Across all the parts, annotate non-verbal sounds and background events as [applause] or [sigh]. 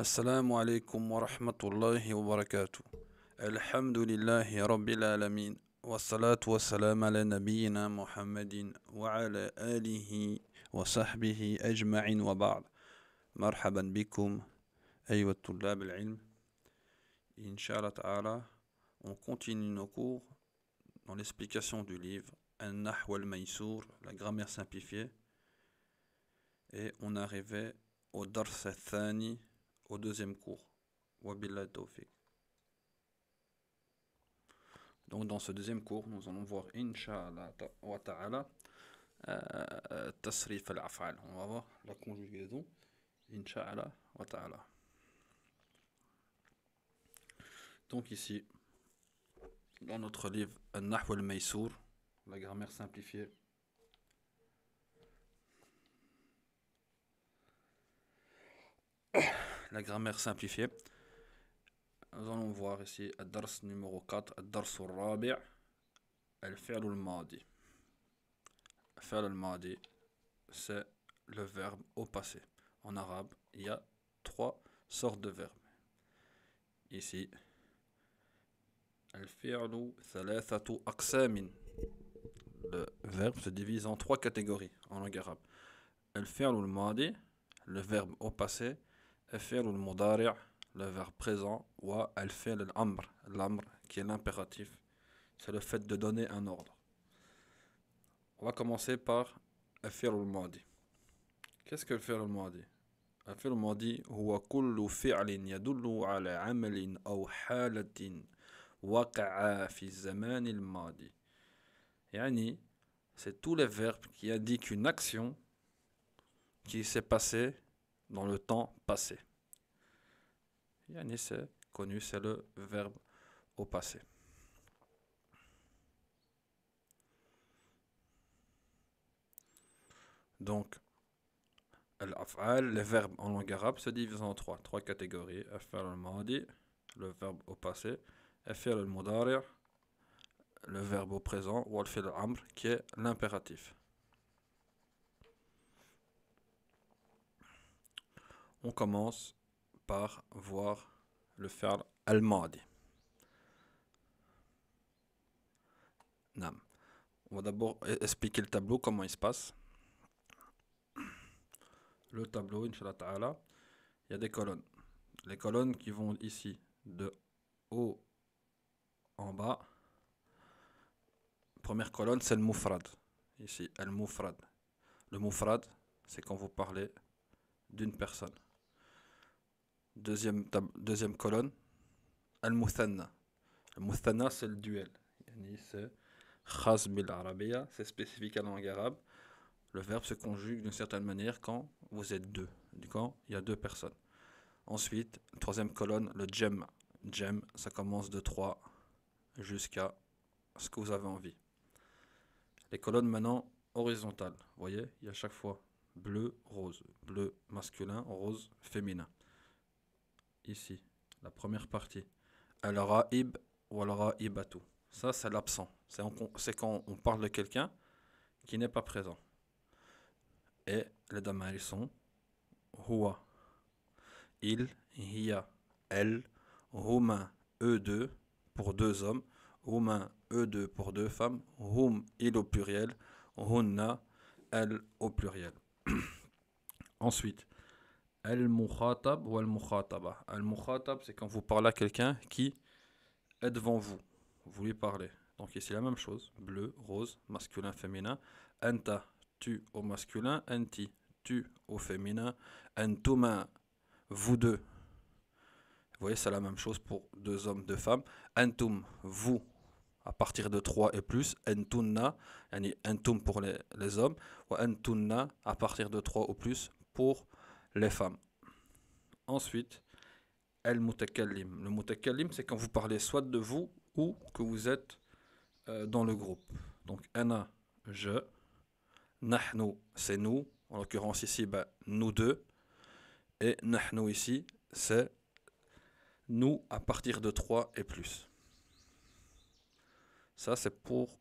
السلام عليكم ورحمة الله وبركاته الحمد لله رب العالمين والصلاة والسلام على نبينا محمد وعلى آله وصحبه أجمعين وبعض مرحبا بكم أيها الطلاب العلم إن شاء الله تعالى on continue nos cours dans l'explication du livre An-Nahw la grammaire simplifiée et on arrivait au Dars الثاني au deuxième cours. Donc dans ce deuxième cours, nous allons voir, Inch'Allah wa ta'ala, euh, tasrif al-af'al. On va voir la conjugaison, Inch'Allah wa ta'ala. Donc ici, dans notre livre al nahw al la grammaire simplifiée, la grammaire simplifiée. Nous allons voir ici Adars numéro 4 الدرس الرابع madi. faire Fialul Mahdi, c'est le verbe au passé. En arabe, il y a trois sortes de verbes. Ici, الفعل ثلاثة le verbe se divise en trois catégories en langue arabe. Fialul Mahdi, le verbe au passé, فعل المضارع le verbe présent ou al fi'l al amr qui est l'impératif c'est le fait de donner un ordre on va commencer par fi'l le madi qu'est-ce que le fi'l al madi le fi'l al madi huwa kullu fi'lin yadullu ala 'amalin aw halatin waqa'a fi zaman al madi yani c'est tous les verbes qui indiquent une action qui s'est passée dans le temps passé. Yannis est connu, c'est le verbe au passé. Donc, les verbes en langue arabe se divisent en trois, trois catégories. le verbe au passé. le verbe au présent. Ou qui est l'impératif. On commence par voir le verbe al Nam. On va d'abord e-, expliquer le tableau, comment il se passe. Le tableau, Inch'Allah Ta'ala, il y a des colonnes. Les colonnes qui vont ici de haut en bas. Première colonne, c'est le Mufrad. Ici, le moufrad. Le Mufrad, c'est quand vous parlez d'une personne deuxième, deuxième colonne, Al-Muthanna. Al-Muthanna, c'est le duel. C'est c'est spécifique à la langue arabe. Le verbe se conjugue d'une certaine manière quand vous êtes deux, quand il y a deux personnes. Ensuite, troisième colonne, le gem, Jem, ça commence de 3 jusqu'à ce que vous avez envie. Les colonnes maintenant horizontales, vous voyez, il y a chaque fois bleu, rose, bleu masculin, rose féminin ici, la première partie. al ib ou raibatu Ça, c'est l'absent. C'est quand on parle de quelqu'un qui n'est pas présent. Et les elles sont huwa, il, a, elle, huma, e deux pour deux hommes, huma, e deux pour deux femmes, Roum, il au pluriel, hunna, elle au pluriel. [clears throat] Ensuite, Al-Mukhatab ou Al-Mukhataba. Al-Mukhatab, c'est quand vous parlez à quelqu'un qui est devant vous. Vous lui parlez. Donc ici, la même chose. Bleu, rose, masculin, féminin. Anta, tu au masculin. Anti, tu au féminin. Antuma, vous deux. Vous voyez, c'est la même chose pour deux hommes, deux femmes. Antum, vous, à partir de trois et plus, entunna, entum pour les, hommes, ou entunna à partir de trois ou plus pour les femmes. Ensuite, El Mutakallim. Le Mutakallim, c'est quand vous parlez soit de vous ou que vous êtes euh, dans le groupe. Donc, Ana, je. Nahnu, c'est nous. En l'occurrence, ici, bah, nous deux. Et Nahnu, ici, c'est nous à partir de 3 et plus. Ça, c'est pour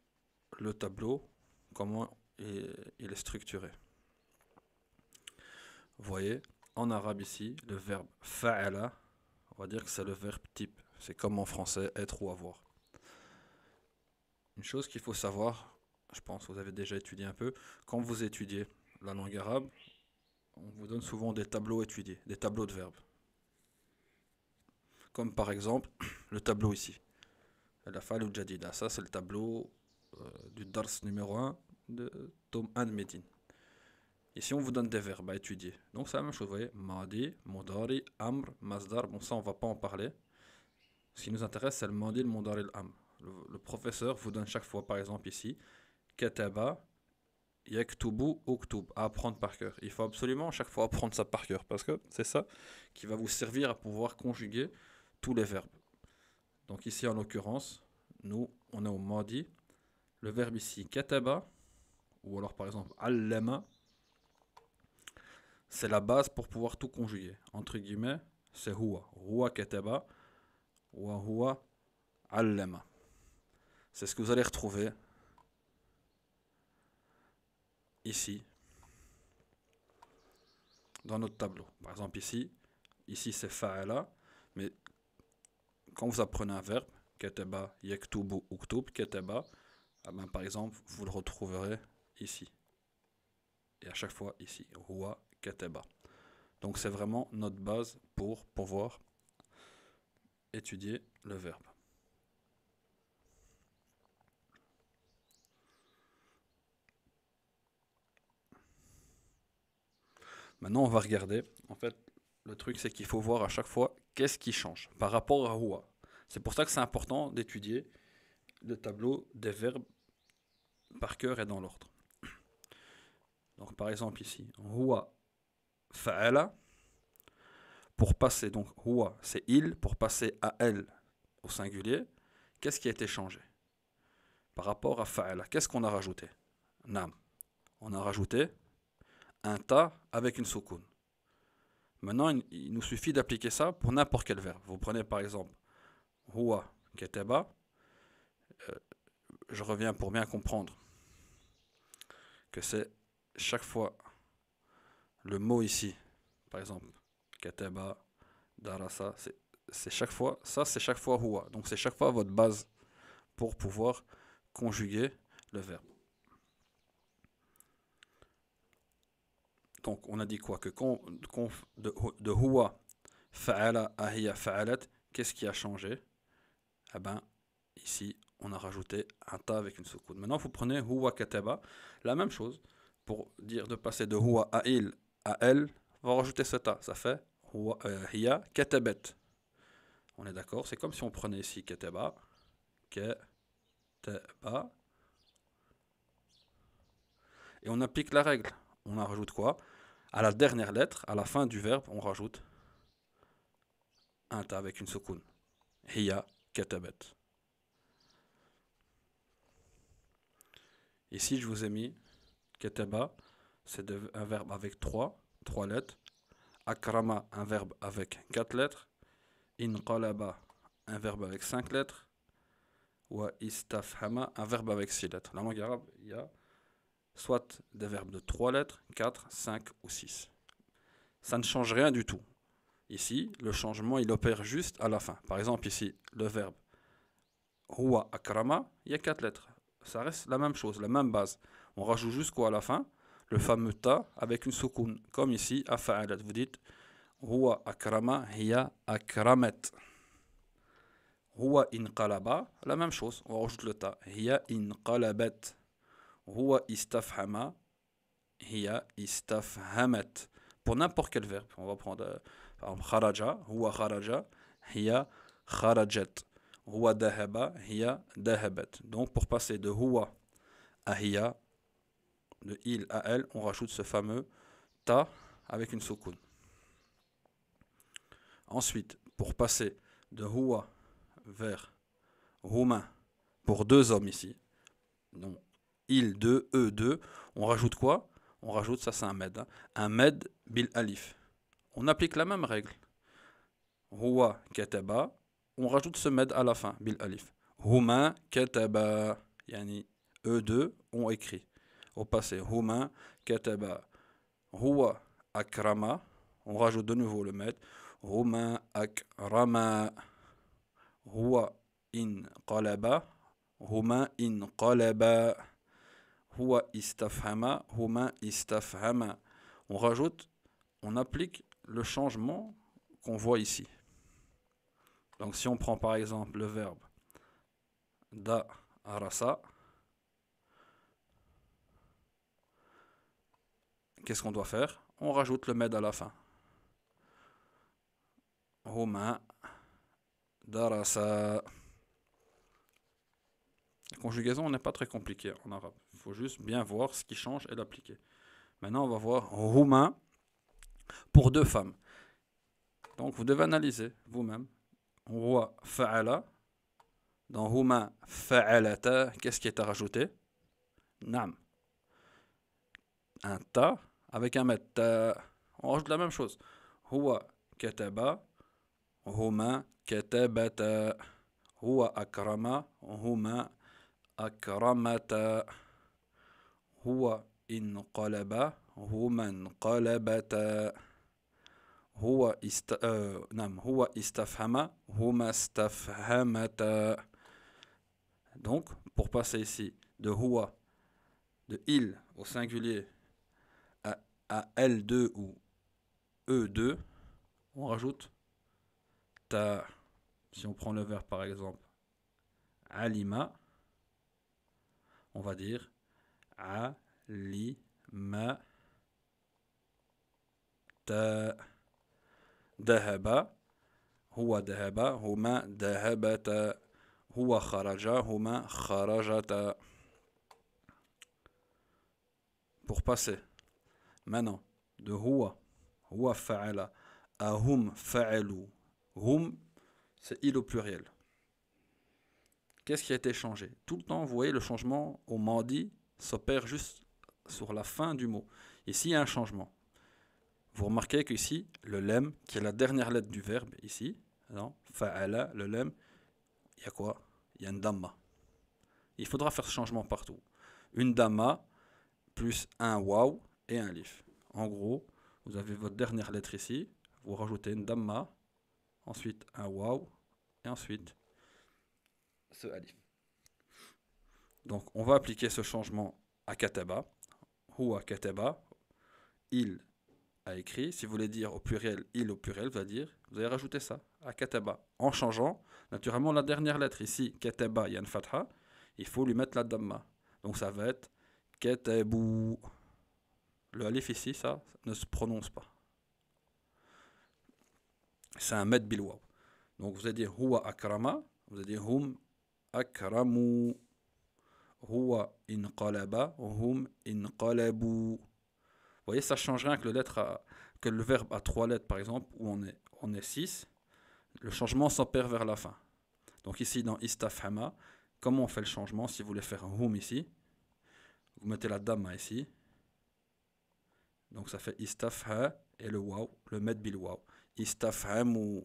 le tableau, comment il est structuré voyez, en arabe ici, le verbe fa'ala, on va dire que c'est le verbe type. C'est comme en français, être ou avoir. Une chose qu'il faut savoir, je pense que vous avez déjà étudié un peu, quand vous étudiez la langue arabe, on vous donne souvent des tableaux étudiés, des tableaux de verbes. Comme par exemple [clears throat] le tableau ici. La ça c'est le tableau euh, du dars numéro 1 de tome 1 de Ici, on vous donne des verbes à étudier. Donc, c'est la même chose, vous voyez. Madi, Mudari, Amr, Mazdar. Bon, ça, on ne va pas en parler. Ce qui nous intéresse, c'est le Madi, le Mudari, l'Amr. Le, le professeur vous donne chaque fois, par exemple, ici, Kataba, Yaktubu, Uktub, à apprendre par cœur. Il faut absolument chaque fois apprendre ça par cœur parce que c'est ça qui va vous servir à pouvoir conjuguer tous les verbes. Donc, ici, en l'occurrence, nous, on est au Madi. Le verbe ici, Kataba, ou alors par exemple, Allama c'est la base pour pouvoir tout conjuguer. Entre guillemets, c'est rua. Rua keteba wa Hua allema ». C'est ce que vous allez retrouver ici dans notre tableau. Par exemple ici, ici c'est fa'ala, mais quand vous apprenez un verbe, keteba yektubu uktub, keteba ah », ben, par exemple, vous le retrouverez ici. Et à chaque fois ici, rua. Donc c'est vraiment notre base pour pouvoir étudier le verbe. Maintenant, on va regarder. En fait, le truc, c'est qu'il faut voir à chaque fois qu'est-ce qui change par rapport à Hua. C'est pour ça que c'est important d'étudier le tableau des verbes par cœur et dans l'ordre. Donc, par exemple, ici, Hua fa'ala pour passer, donc HUA c'est il, pour passer à elle au singulier, qu'est-ce qui a été changé par rapport à fa'ala Qu'est-ce qu'on a rajouté Nam. On a rajouté un ta avec une soukoun. Maintenant, il nous suffit d'appliquer ça pour n'importe quel verbe. Vous prenez par exemple huwa keteba. Euh, je reviens pour bien comprendre que c'est chaque fois le mot ici, par exemple, kataba, darasa, c'est chaque fois, ça c'est chaque fois huwa. Donc c'est chaque fois votre base pour pouvoir conjuguer le verbe. Donc on a dit quoi Que de, de huwa, fa'ala, ahia, fa'alat, qu'est-ce qui a changé Eh ben ici on a rajouté un ta avec une soukoud. Maintenant vous prenez huwa kataba, la même chose pour dire de passer de huwa à il à elle, on va rajouter cet A. Ça fait euh, hiya On est d'accord C'est comme si on prenait ici kataba. Et on applique la règle. On en rajoute quoi À la dernière lettre, à la fin du verbe, on rajoute un ta avec une soukoun. Hiya katabet. Ici, je vous ai mis kataba c'est un verbe avec trois, trois lettres. Akrama, un verbe avec quatre lettres. Inqalaba, un verbe avec cinq lettres. Wa istafhama, un verbe avec six lettres. La langue arabe, il y a soit des verbes de trois lettres, quatre, cinq ou six. Ça ne change rien du tout. Ici, le changement, il opère juste à la fin. Par exemple, ici, le verbe Huwa akrama, il y a quatre lettres. Ça reste la même chose, la même base. On rajoute jusqu'au à la fin le fameux ta avec une soukoun, comme ici, afa'alat. Vous dites, huwa akrama, hiya akramet. Huwa inqalaba, la même chose, on rajoute le ta. Hiya inqalabat. Huwa istafhama, hiya istafhamet. Pour n'importe quel verbe, on va prendre euh, par exemple kharaja, huwa kharaja, hiya kharajat. Huwa dahaba, hiya dahabat. Donc pour passer de huwa à hiya, de il à elle, on rajoute ce fameux ta avec une soukoun. Ensuite, pour passer de huwa vers roumain pour deux hommes ici, donc « il deux, « e deux, on rajoute quoi On rajoute, ça c'est un med, hein, un med bil alif. On applique la même règle. Huwa kataba, on rajoute ce med à la fin, bil alif. Humain kataba, yani e deux ont écrit au passé humain kataba, huwa akrama. On rajoute de nouveau le maître. Huma akrama, huwa in qalaba, huma in qalaba, huwa istafhama, humain istafhama. On rajoute, on applique le changement qu'on voit ici. Donc si on prend par exemple le verbe da arasa, qu'est-ce qu'on doit faire On rajoute le med à la fin. Romain, darasa. La conjugaison n'est pas très compliquée en arabe. Il faut juste bien voir ce qui change et l'appliquer. Maintenant, on va voir roumain pour deux femmes. Donc, vous devez analyser vous-même. Roi fa'ala. Dans roumain fa'alata, qu'est-ce qui est à rajouter Nam. Un ta avec un mètre. Euh, on rajoute la même chose. Houa kataba, huma katabata, huwa akrama, huma akramata, huwa in qalaba, huma qalabata, huwa ista, euh, nam, huwa istafhama, huma istafhamata. Donc, pour passer ici de huwa, de il au singulier, à L2 ou E2, on rajoute ta, si on prend le verbe par exemple, alima, on va dire alima ta DEHEBA, HUA dahaba, huma dahabata, huwa kharaja, huma kharajata. Pour passer maintenant de hua »,« hua fa'ala à hum fa'alu hum c'est il au pluriel qu'est-ce qui a été changé tout le temps vous voyez le changement au mandi s'opère juste sur la fin du mot ici il y a un changement vous remarquez qu'ici le lem qui est la dernière lettre du verbe ici fa'ala le lem il y a quoi il y a une damma il faudra faire ce changement partout une dama » plus un waouh et un lif. En gros, vous avez votre dernière lettre ici, vous rajoutez une damma, ensuite un waouh, et ensuite ce alif. Donc on va appliquer ce changement à kataba. Huwa kataba, il a écrit. Si vous voulez dire au pluriel, il au pluriel, vous dire, vous allez rajouter ça à kataba en changeant naturellement la dernière lettre. Ici, kataba, il y fatha, il faut lui mettre la damma. Donc ça va être katebu ». Le alif ici, ça, ne se prononce pas. C'est un med biloua. Donc vous allez dire huwa akrama, vous allez dire hum akramu. Huwa inqalaba, hum inqalabu. Vous voyez, ça change rien que le, verbe a trois lettres, par exemple, où on est, on est six. Le changement s'opère vers la fin. Donc ici, dans istafhama, comment on fait le changement Si vous voulez faire un hum ici, vous mettez la dame ici, donc ça fait istafha et le waw, le met bil waw. Istafham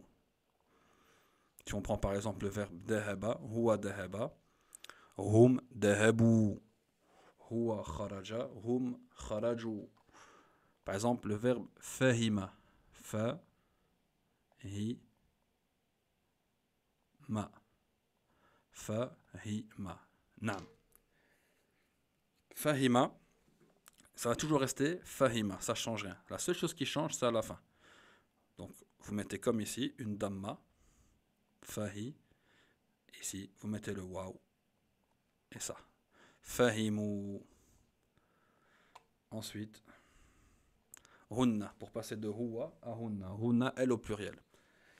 Si on prend par exemple le verbe dahaba, huwa dahaba, hum dahabu, huwa kharaja, hum kharaju. Par exemple, le verbe fahima, fa, hi, ma, fa, hi, ma, nam. Fahima, ça va toujours rester Fahima, ça ne change rien. La seule chose qui change, c'est à la fin. Donc, vous mettez comme ici, une Dhamma, Fahi, ici, vous mettez le Waouh, et ça. Fahimu. Ensuite, Hunna, pour passer de Huwa à Hunna. Hunna, elle au pluriel.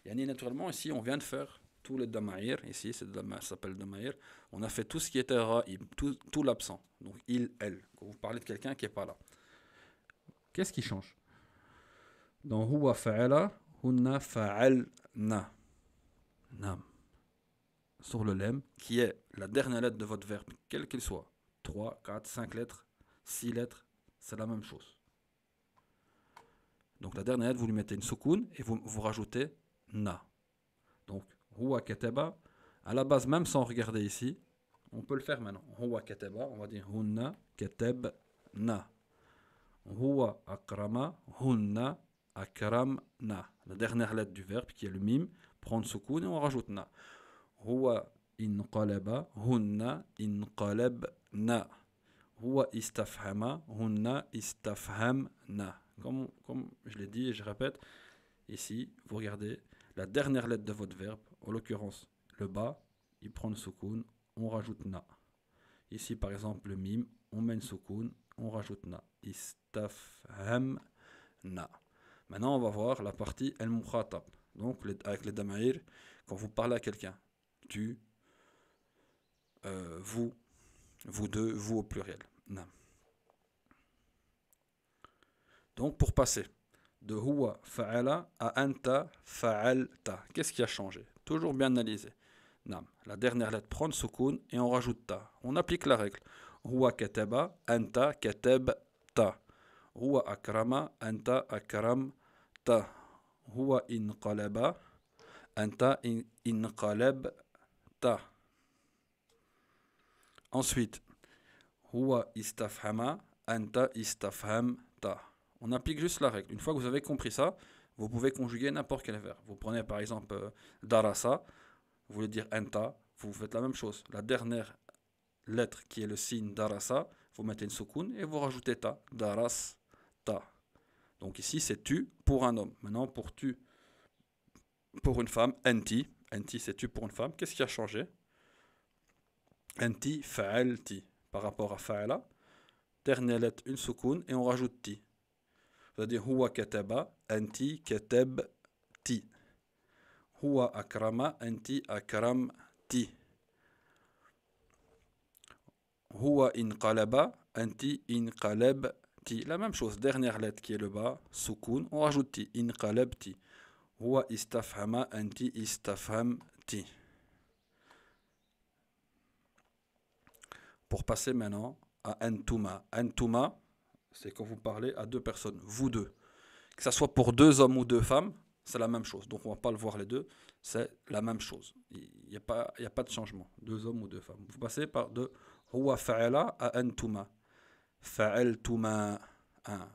Yani, naturellement, ici, on vient de faire tous les Damaïr, ici, c'est ça s'appelle Damaïr, on a fait tout ce qui était tout, l'absent. Donc il, elle. Quand vous parlez de quelqu'un qui n'est pas là. Qu'est-ce qui change Dans Huwa fa'ala, Hunna na. Nam. Sur le lem, qui est la dernière lettre de votre verbe, quel qu'il soit. 3, 4, 5 lettres, 6 lettres, c'est la même chose. Donc la dernière lettre, vous lui mettez une soukoun et vous, vous rajoutez na. Donc Rua Kateba, à la base, même sans regarder ici, on peut le faire maintenant. Rua Kateba, on va dire Hunna na. Rua Akrama, Hunna Akramna. La dernière lettre du verbe qui est le mime, prendre coup et on rajoute na. in Inqalaba, Hunna na. Rua Istafhama, Hunna Istafhamna. Comme, comme je l'ai dit et je répète, ici, vous regardez la dernière lettre de votre verbe, en l'occurrence, le bas, il prend le soukoun, on rajoute na. Ici, par exemple, le mime, on mène soukoun, on rajoute na. Istafham na. Maintenant, on va voir la partie el mukhatab. Donc, avec les damaïr, quand vous parlez à quelqu'un, tu, euh, vous, vous deux, vous au pluriel. Na. Donc, pour passer de huwa fa'ala à anta ta. qu'est-ce qui a changé Toujours bien analysé. Nam. La dernière lettre prend soukoun et on rajoute ta. On applique la règle. Huwa kataba, anta ta. Huwa akrama, anta akram ta. Huwa inqalaba, anta ta. Ensuite, huwa istafhama, anta ta. On applique juste la règle. Une fois que vous avez compris ça, vous pouvez conjuguer n'importe quel verbe. Vous prenez par exemple euh, darasa, vous voulez dire enta, vous faites la même chose. La dernière lettre qui est le signe darasa, vous mettez une soukoun et vous rajoutez ta, daras, ta. Donc ici c'est tu pour un homme. Maintenant pour tu, pour une femme, enti, enti c'est tu pour une femme. Qu'est-ce qui a changé Enti, fa'alti, par rapport à fa'ala. Dernière lettre, une soukoun et on rajoute ti. C'est-à-dire huwa kataba, anti keteb ti. Huwa akrama anti akram ti. Huwa inqalaba anti inqaleb ti. La même chose, dernière lettre qui est le bas, sukun, on rajoute ti, inqaleb ti. Huwa istafhama anti istafham ti. Pour passer maintenant à antuma. Antuma, c'est quand vous parlez à deux personnes, vous deux que ce soit pour deux hommes ou deux femmes, c'est la même chose. Donc on ne va pas le voir les deux, c'est la même chose. Il n'y a, pas, y a pas de changement, deux hommes ou deux femmes. Vous passez par de Huwa fa'ala à Antuma. Fa'altuma.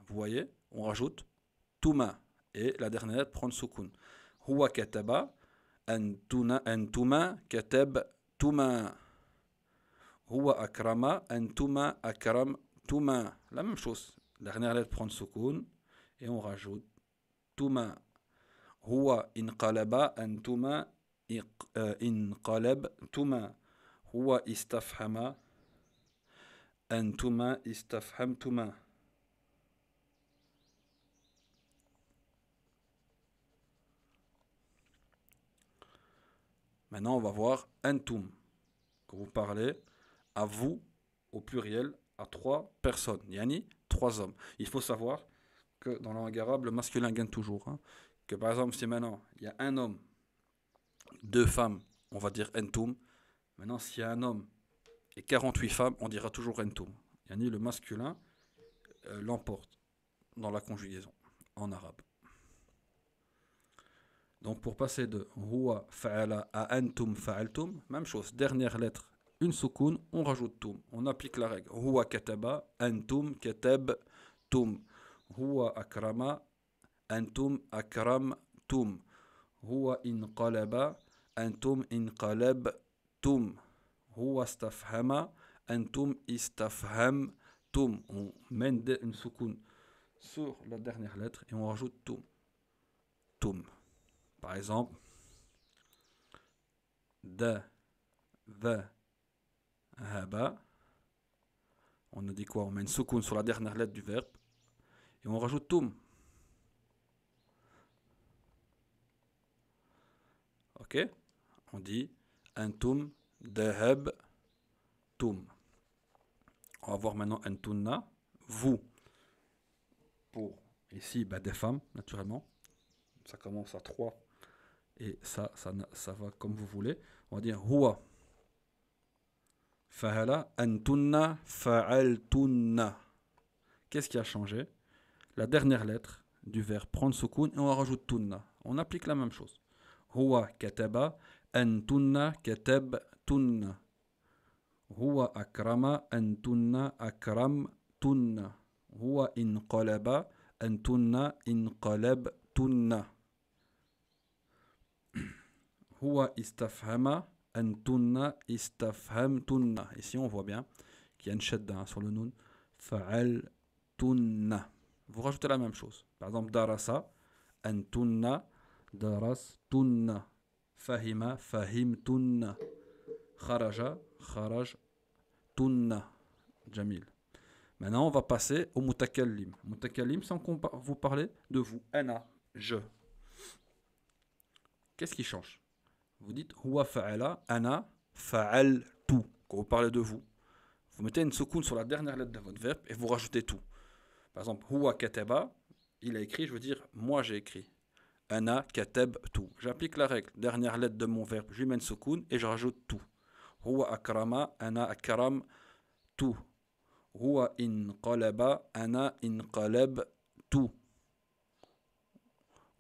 Vous voyez, on rajoute Tuma. Et la dernière, lettre prend « Sukun. Huwa kataba. Antuma katab Tuma. Huwa akrama. Antuma akram Tuma. La même chose. La dernière lettre prendre Sukun et on rajoute Touma Huwa inqalaba antuma euh, inqalab Touma Huwa istafhama Antuma istafhamtuma. Maintenant, on va voir antum. Quand vous parlez à vous, au pluriel, à trois personnes. Yani, trois hommes. Il faut savoir que dans langue arabe, le masculin gagne toujours. Hein. Que par exemple, si maintenant il y a un homme, deux femmes, on va dire entum. Maintenant, s'il y a un homme et 48 femmes, on dira toujours entum. ni le masculin euh, l'emporte dans la conjugaison en arabe. Donc pour passer de huwa fa'ala à antum fa'altum, même chose, dernière lettre, une soukoun, on rajoute tum. On applique la règle. Huwa kataba, antum katab tum. Huwa akrama. Antum akramtum. Huwa inqalaba. Antum inqalabtum. Huwa stafhama. Antum tum. On mène une soukoun sur la dernière lettre et on rajoute tum. Tum. Par exemple, de da, haba. On a dit quoi On mène soukoun sur la dernière lettre du verbe et on rajoute Toum. Ok On dit Antum DEHEB Toum. On va voir maintenant Antunna, vous. Pour ici, bah, des femmes, naturellement. Ça commence à 3 et ça, ça, ça va comme vous voulez. On va dire Hua. Fahala, Antunna, Fa'altunna. Qu'est-ce qui a changé la dernière lettre du verbe prendre soukoun et on rajoute tunna. On applique la même chose. Huwa kataba, antunna tunna »« Huwa akrama, akram tunna »« Huwa inqalaba, inqalab tunna [clears throat] »« Huwa istafhama, istafham tunna » Ici on voit bien qu'il y a une shadda sur le nun. Fa'al tunna vous rajoutez la même chose. Par exemple, darasa, antunna, darastunna, fahima, fahimtunna, kharaja, Tunna. Jamil. Maintenant, on va passer au mutakallim. Mutakallim, sans qu'on vous parle de vous. Ana, je. Qu'est-ce qui change Vous dites huwa fa'ala, ana fa'al tout. Quand vous parlez de vous, vous mettez une seconde sur la dernière lettre de votre verbe et vous rajoutez tout. Par exemple, Huwa Kateba, il a écrit, je veux dire, moi j'ai écrit. Ana Kateb tout. J'applique la règle. Dernière lettre de mon verbe, je lui et je rajoute tout. Huwa Akrama, Ana Akram tout. Huwa Inqalaba, Ana Inqalab tout.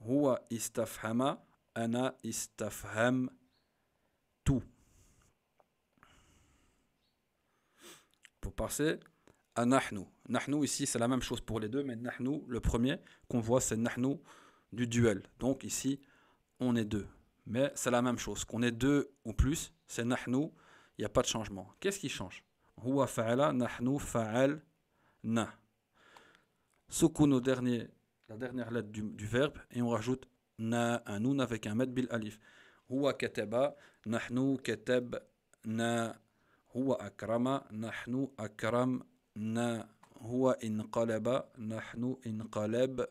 Huwa Istafhama, Ana Istafham tout. Pour passer Nahnu. ici, c'est la même chose pour les deux, mais Nahnu, le premier qu'on voit, c'est Nahnu du duel. Donc ici, on est deux. Mais c'est la même chose. Qu'on est deux ou plus, c'est Nahnu, il n'y a pas de changement. Qu'est-ce qui change Huwa fa'ala, Nahnu fa'al, na. dernier, la dernière lettre du, verbe, et on rajoute na, un nun avec un met bil alif. Huwa kataba, Nahnu na, Huwa akrama, Nahnu akram na huwa inqalaba, nahnu inqalab,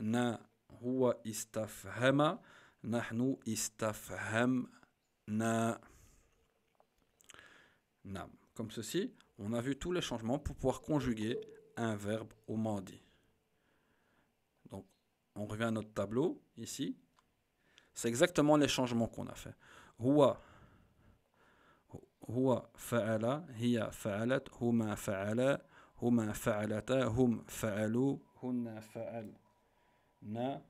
na huwa Comme ceci, on a vu tous les changements pour pouvoir conjuguer un verbe au mandi. Donc, on revient à notre tableau ici. C'est exactement les changements qu'on a fait. هو فعل هي فعلت هما فعلا هما فعلتا هم فعلوا هن فعلنا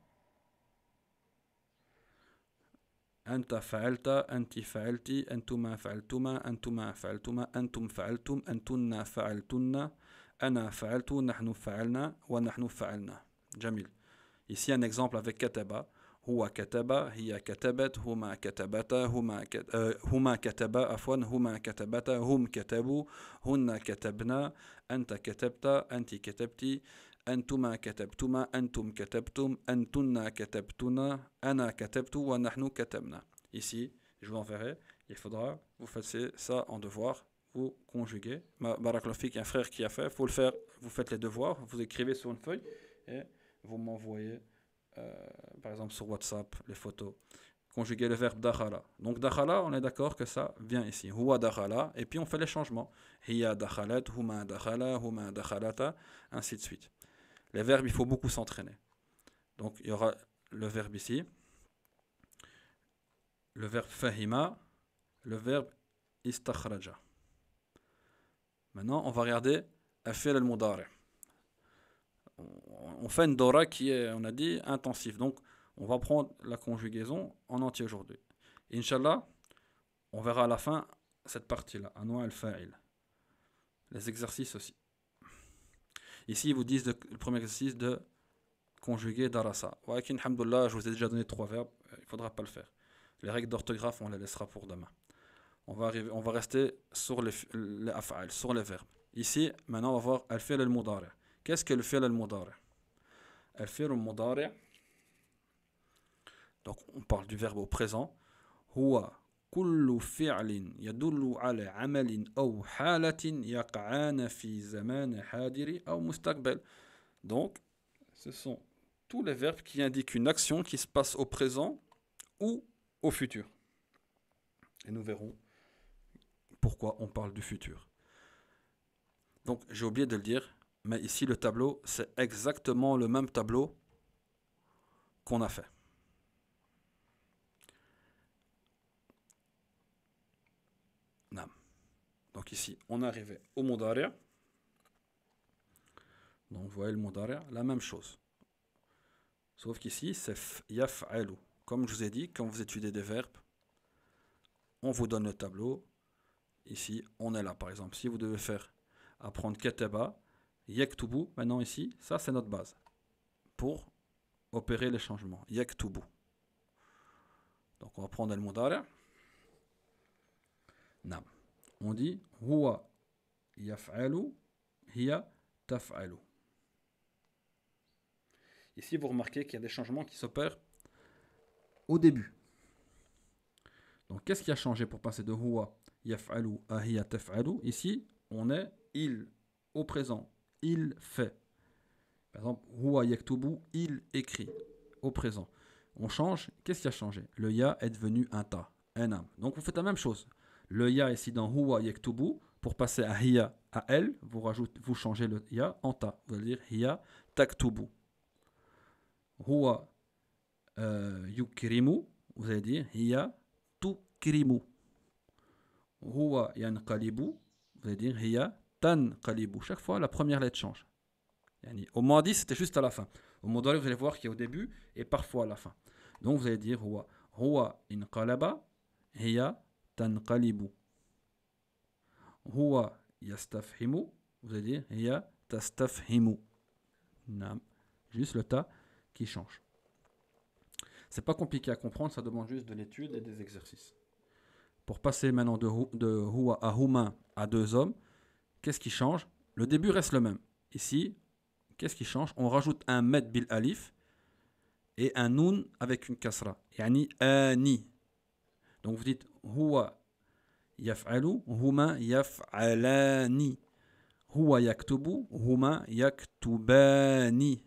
أنت فعلت أنت فعلت أنتما فعلتما أنتما فعلتما أنتم فعلتم أنتن فعلتن أنا فعلت نحن فعلنا ونحن فعلنا جميل Ici un exemple avec كتبة. هو كتب هي كتبت هما كتبتا هما هما كتبا عفوا هما كتبتا هم كتبوا هن كتبنا انت كتبت انت كتبتي انتما كتبتما انتم كتبتم انتن كتبتنا انا كتبت ونحن كتبنا Ici, je vous enverrai, il faudra, vous faites ça en devoir, vous conjuguez. Baraklofik, il y un frère qui a fait, faut le faire, vous faites les devoirs, vous écrivez sur une feuille et vous m'envoyez euh, par exemple sur WhatsApp, les photos, conjuguer le verbe dakhala. Donc dakhala, on est d'accord que ça vient ici. Huwa et puis on fait les changements. Hiya dakhalat, huma dakhala, huma dakhalata, ainsi de suite. Les verbes, il faut beaucoup s'entraîner. Donc il y aura le verbe ici, le verbe fahima, le verbe istakhraja. Maintenant, on va regarder afil al-mudari' on fait une dora qui est, on a dit, intensive. Donc, on va prendre la conjugaison en entier aujourd'hui. Inch'Allah, on verra à la fin cette partie-là, Anwa al-Fa'il. Les exercices aussi. Ici, ils vous disent le premier exercice de conjuguer darasa. Alhamdulillah, hamdullah, je vous ai déjà donné trois verbes, euh, il ne faudra pas le faire. Les règles d'orthographe, on les laissera pour demain. On va, arriver, on va rester sur les, les sur les verbes. Ici, maintenant, on va voir al fail al-mudari'. Qu'est-ce que le fait al-mudari' Le fi'l al donc on parle du verbe au présent donc ce sont tous les verbes qui indiquent une action qui se passe au présent ou au futur et nous verrons pourquoi on parle du futur donc j'ai oublié de le dire mais ici le tableau, c'est exactement le même tableau qu'on a fait. Donc ici, on est arrivé au arrière Donc vous voyez le derrière, la même chose. Sauf qu'ici, c'est yaf'alu. Comme je vous ai dit, quand vous étudiez des verbes, on vous donne le tableau. Ici, on est là. Par exemple, si vous devez faire apprendre keteba », Yaktubu, maintenant ici, ça c'est notre base pour opérer les changements. Yaktubu. Donc on va prendre le Moudara. On dit huwa yaf'alu hiya taf'alu. Ici vous remarquez qu'il y a des changements qui s'opèrent au début. Donc qu'est-ce qui a changé pour passer de huwa yaf'alu à hiya taf'alu Ici, on est il au présent il fait. Par exemple, huwa yaktubu, il écrit au présent. On change, qu'est-ce qui a changé Le ya est devenu un ta, un âme Donc vous faites la même chose. Le ya ici dans huwa yaktubu, pour passer à hiya, à elle, vous, rajoutez, vous changez le ya en ta. Vous allez dire hiya taktubu. Huwa euh, yukrimu, vous allez dire hiya tukrimu. Huwa yankalibu, vous allez dire hiya tan Chaque fois, la première lettre change. Au au Mahdi, c'était juste à la fin. Au modari, vous allez voir qu'il y a au début et parfois à la fin. Donc vous allez dire huwa, huwa inqalaba, hiya tanqalibu. Huwa yastafhimu, vous allez dire hiya tastafhimu. Nam. Juste le ta qui change. C'est pas compliqué à comprendre, ça demande juste de l'étude et des exercices. Pour passer maintenant de, de à huma à deux hommes, Qu'est-ce qui change Le début reste le même. Ici, qu'est-ce qui change On rajoute un met bil alif et un nun avec une kasra. Yani ani. Donc vous dites huwa yaf'alu, huma yaf'alani. Huwa yaktubu, huma yaktubani.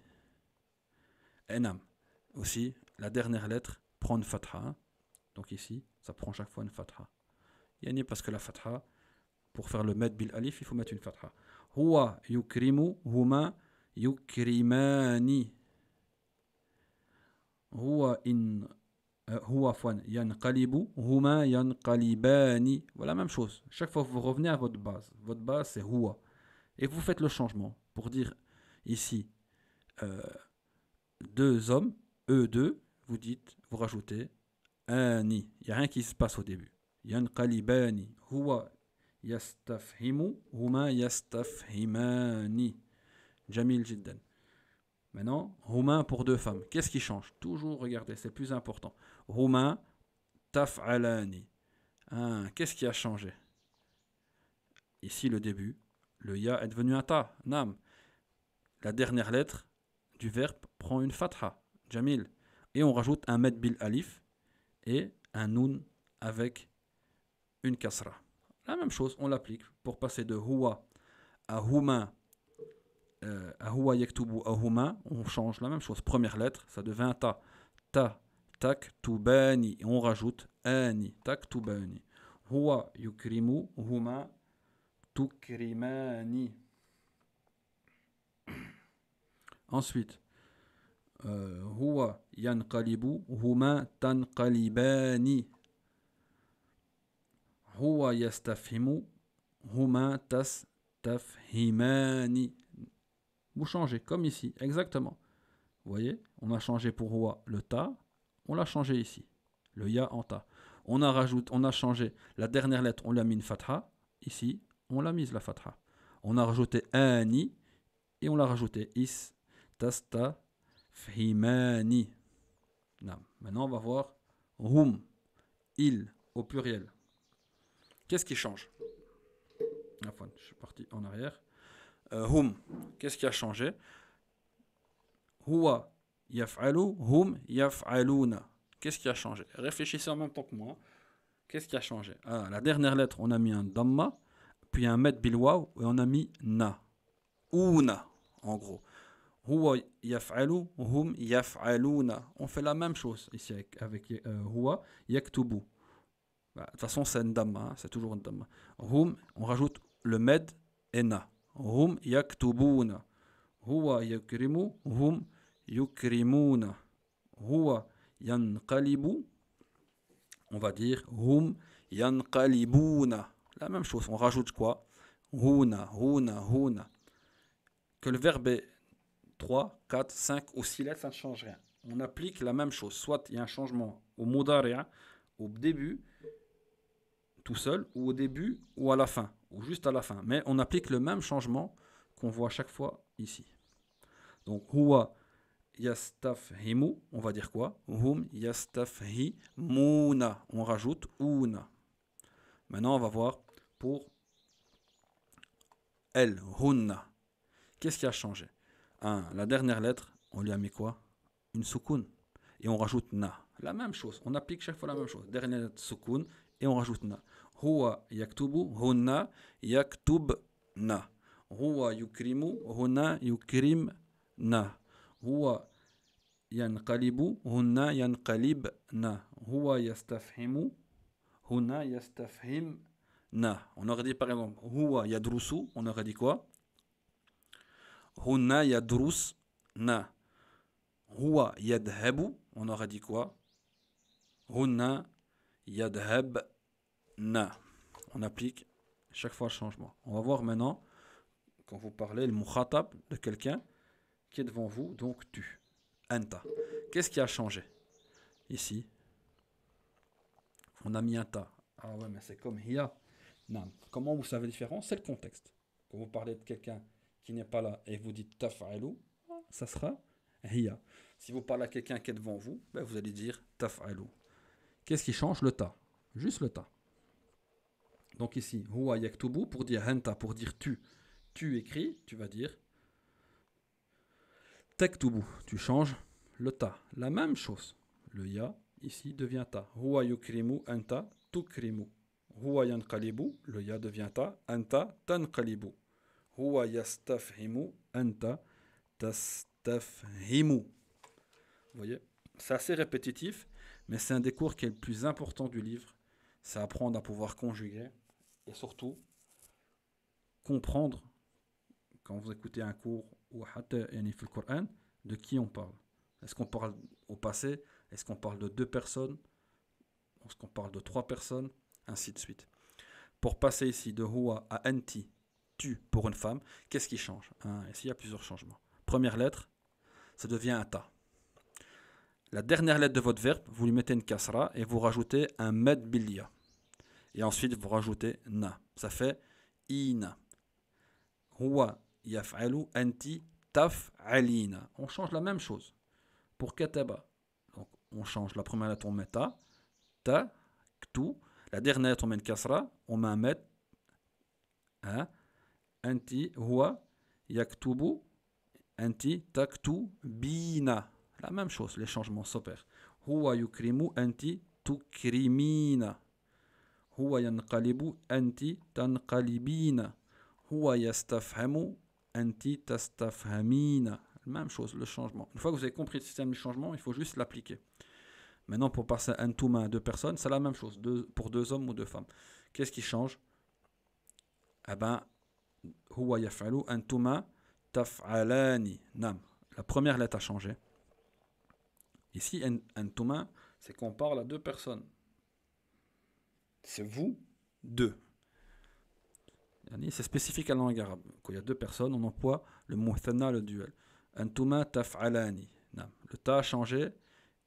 Enam. Aussi, la dernière lettre prend une fatha. Donc ici, ça prend chaque fois une fatha. Yani parce que la fatha, pour faire le mad bil alif, il faut mettre une fatha. Huwa yukrimu, huma yukrimani. Huwa in euh, huwa fwan yanqalibu, huma yanqalibani. Voilà même chose. Chaque fois vous revenez à votre base, votre base c'est huwa. Et vous faites le changement pour dire ici euh, deux hommes, eux deux, vous dites, vous rajoutez ani. Il n'y a rien qui se passe au début. Yanqalibani, huwa يستفهم huma يستفهماني Jamil جدا maintenant هما pour deux femmes qu'est-ce qui change toujours regardez c'est plus important هما taf ah, qu'est-ce qui a changé ici le début le ya est devenu un ta nam la dernière lettre du verbe prend une fatha jamil et on rajoute un med bil alif et un nun » avec une kasra la même chose, on l'applique pour passer de hua » à huma, euh, à hua à on change la même chose, première lettre, ça devient ta, ta, tak, et on rajoute ani, tak, Huwa yukrimu, huma tukrimani. Ensuite, euh, huwa yanqalibu, huma tanqalibani. هو yastafimu هما تستفهماني vous changez comme ici exactement vous voyez on a changé pour roi le ta on l'a changé ici le ya en ta on a rajouté, on a changé la dernière lettre on l'a mis une fatha ici on l'a mise la fatha on a rajouté ani et on l'a rajouté is tasta maintenant on va voir hum il au pluriel Qu'est-ce qui change ah, je suis parti en arrière. Euh, hum, qu'est-ce qui a changé Huwa yaf'alu, hum yaf'aluna. Qu'est-ce qui a changé Réfléchissez en même temps que moi. Qu'est-ce qui a changé ah, La dernière lettre, on a mis un damma, puis un met bilwaw, et on a mis na. Ouna, en gros. Huwa yaf'alu, hum yaf'aluna. On fait la même chose ici avec, HUA euh, yaktubu. Bah, de toute façon, c'est Ndamma, hein, c'est toujours Ndamma. Hum, on rajoute le med et na. Hum yaktubuna. HUA yakrimu, hum yukrimuna. On va dire hum yanqalibuna. La même chose, on rajoute quoi Huna, huna, huna. Que le verbe est 3, 4, 5 ou 6 lettres, ça ne change rien. On applique la même chose. Soit il y a un changement au d'arrière, au début, tout seul, ou au début, ou à la fin, ou juste à la fin. Mais on applique le même changement qu'on voit chaque fois ici. Donc, huwa yastafhimu, on va dire quoi Hum yastafhimuna. On rajoute una. Maintenant, on va voir pour elle hunna. Qu'est-ce qui a changé La dernière lettre, on lui a mis quoi Une soukoun. Et on rajoute na. La même chose. On applique chaque fois la même chose. Dernière lettre, et on rajoute na. Huwa yaktubu, huna na. Huwa yukrimu, huna na. Huwa yanqalibu, huna na. Huwa yastafhimu, huna na. On aurait dit par exemple, huwa yadrusu, on aurait dit quoi Huna na. Huwa yadhebu, on aurait dit quoi Huna na. On applique chaque fois le changement. On va voir maintenant, quand vous parlez, le mukhatab de quelqu'un qui est devant vous, donc tu, anta. Qu'est-ce qui a changé Ici, on a mis un ta. Ah ouais, mais c'est comme hiya. Non. Comment vous savez la différence C'est le contexte. Quand vous parlez de quelqu'un qui n'est pas là et vous dites taf'alu, ça sera hiya. Si vous parlez à quelqu'un qui est devant vous, ben, vous allez dire taf'alu. Qu'est-ce qui change Le ta. Juste le ta. Donc ici, huwa yaktubu pour dire henta pour dire tu. Tu écris, tu vas dire tektubu ». Tu changes le ta. La même chose. Le ya ici devient ta. Huwa yukrimu anta tukrimu. Huwa yanqalibu, le ya devient ta. Anta tanqalibu. Huwa yastafhimu anta tastafhimu. Vous voyez, c'est assez répétitif. Mais c'est un des cours qui est le plus important du livre. C'est apprendre à pouvoir conjuguer et surtout comprendre quand vous écoutez un cours ou de qui on parle. Est-ce qu'on parle au passé Est-ce qu'on parle de deux personnes Est-ce qu'on parle de trois personnes Ainsi de suite. Pour passer ici de Hua à Anti, tu pour une femme, qu'est-ce qui change Ici, hein, il y a plusieurs changements. Première lettre, ça devient un ta la dernière lettre de votre verbe, vous lui mettez une kasra et vous rajoutez un med bilia. Et ensuite, vous rajoutez na. Ça fait ina. Huwa yaf'alu anti taf'alina. On change la même chose. Pour kataba, on change la première lettre, on met ta, ta, ktu. La dernière lettre, on met une kasra, on met un met. Hein? Anti, huwa, yaktubu, anti, bina. La même chose, les changements s'opèrent. Huwa yukrimu anti tukrimina. Huwa yanqalibu anti tanqalibina. Huwa yastafhamu anti Même chose, le changement. Une fois que vous avez compris le système du changement, il faut juste l'appliquer. Maintenant, pour passer un tout à deux personnes, c'est la même chose pour deux hommes ou deux femmes. Qu'est-ce qui change eh ben, huwa yafalu antuma Nam. La première lettre a changé. Ici, Antouma, c'est qu'on parle à deux personnes. C'est vous, deux. C'est spécifique à la langue arabe. Quand il y a deux personnes, on emploie le muthana, le duel. Antouma taf'alani. Le ta a changé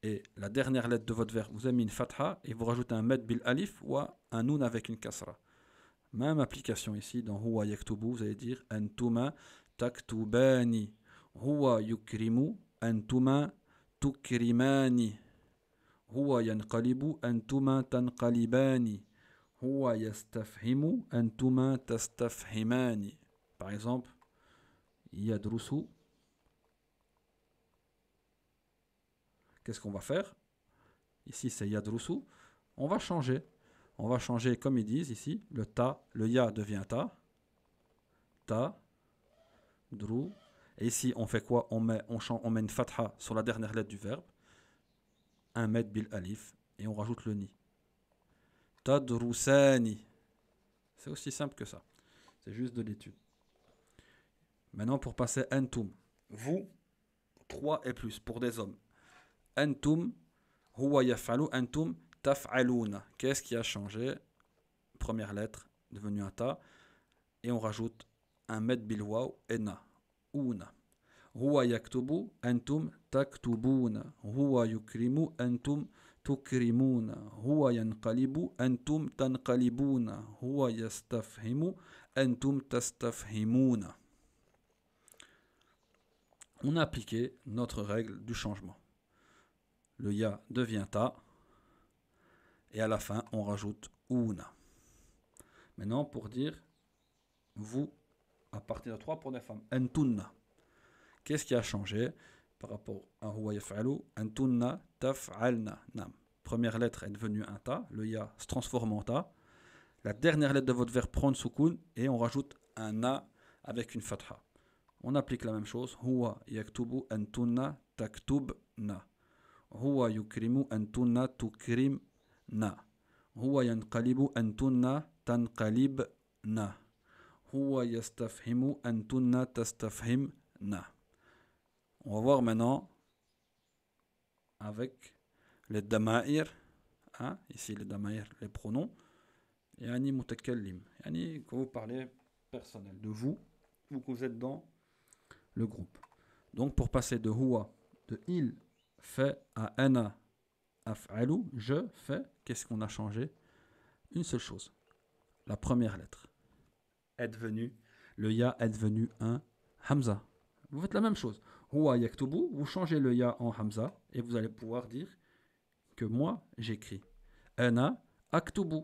et la dernière lettre de votre verbe, vous avez mis une fatha et vous rajoutez un med bil alif ou un noun avec une kasra. Même application ici dans huwa yaktubu, vous allez dire antuma taktubani. Huwa yukrimu antuma kalibu هو ينقلب أنتما تنقلبان هو يستفهم أنتما himani. Par exemple, Yadrusu. Qu'est-ce qu'on va faire Ici, c'est yadrusu. On va changer. On va changer, comme ils disent ici, le ta, le ya devient ta. Ta, dru, et Ici, on fait quoi on met, on, on une fatha sur la dernière lettre du verbe. Un met bil alif. Et on rajoute le ni. Tadrousani. C'est aussi simple que ça. C'est juste de l'étude. Maintenant, pour passer entum. Vous, trois et plus, pour des hommes. Entum, huwa yaf'alu, taf taf'aluna. Qu'est-ce qui a changé Première lettre, devenue un ta. Et on rajoute un met bil waou et na una. Huwa yaktubu, antum taktubuna. Huwa yukrimu, antum tukrimuna. Huwa yanqalibu, antum tanqalibuna. Huwa yastafhimu, antum tastafhimuna. On a appliqué notre règle du changement. Le ya devient ta, et à la fin, on rajoute una. Maintenant, pour dire vous à partir de 3 pour les femmes. Antunna. Qu'est-ce qui a changé par rapport à huwa yaf'alu Antunna taf'alna. Nam. Première lettre est devenue un ta, le ya se transforme en ta. La dernière lettre de votre verbe prend soukoun et on rajoute un na avec une fatha. On applique la même chose. Huwa yaktubu antunna taktubna. Huwa yukrimu antunna tukrimna. Huwa yanqalibu antunna tanqalibna. On va voir maintenant avec les damaïr, hein, ici les damaïr, les pronoms, Et « ani mutakallim, yani quand vous parlez personnel de vous, vous que vous êtes dans le groupe. Donc pour passer de huwa, de il fait à ana, af'alu, je fais, qu'est-ce qu'on a changé Une seule chose, la première lettre devenu le ya est devenu un hamza. Vous faites la même chose. Huwa yaktubu, vous changez le ya en hamza et vous allez pouvoir dire que moi j'écris. Ana aktubu.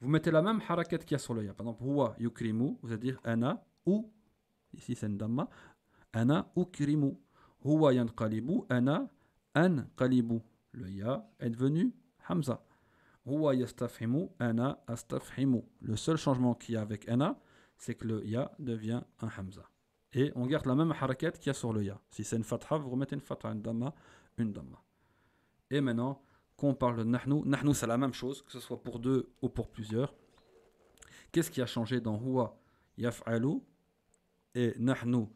Vous mettez la même harakat qui y a sur le ya. Par exemple, huwa yukrimu, vous allez dire ana ou, ici c'est une damma, ana ukrimu. Huwa yanqalibu, ana an Le ya est devenu hamza. Huwa yastafhimu, ana astafhimu. Le seul changement qu'il y a avec ana, c'est que le ya devient un hamza. Et on garde la même harakat qu'il y a sur le ya. Si c'est une fatha, vous remettez une fatha, une dhamma, une dhamma. Et maintenant, on parle de nahnu, nahnu c'est la même chose, que ce soit pour deux ou pour plusieurs. Qu'est-ce qui a changé dans huwa yaf'alu et nahnu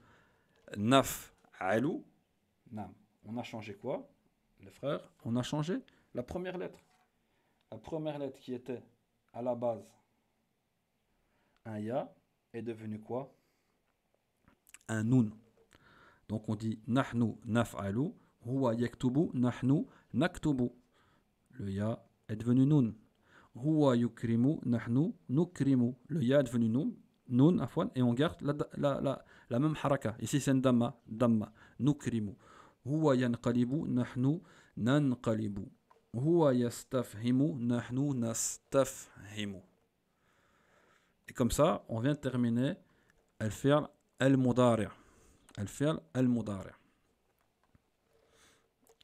naf'alu Nam. On a changé quoi, les frères On a changé la première lettre la première lettre qui était à la base un ya est devenue quoi Un nun. Donc on dit nahnu naf'alu, huwa yaktubu nahnu naktubu. Le ya est devenu nun. Huwa yukrimu nahnu nukrimu. Le ya est devenu nun. Nun, afwan, et on garde la, même haraka. Ici, c'est damma, damma, nukrimu. Huwa yanqalibu, nahnu nanqalibu. Huwa yastafhimu, nahnu nastafhimu. Et comme ça, on vient de terminer al-fi'l al-mudari'. Al-fi'l al-mudari'.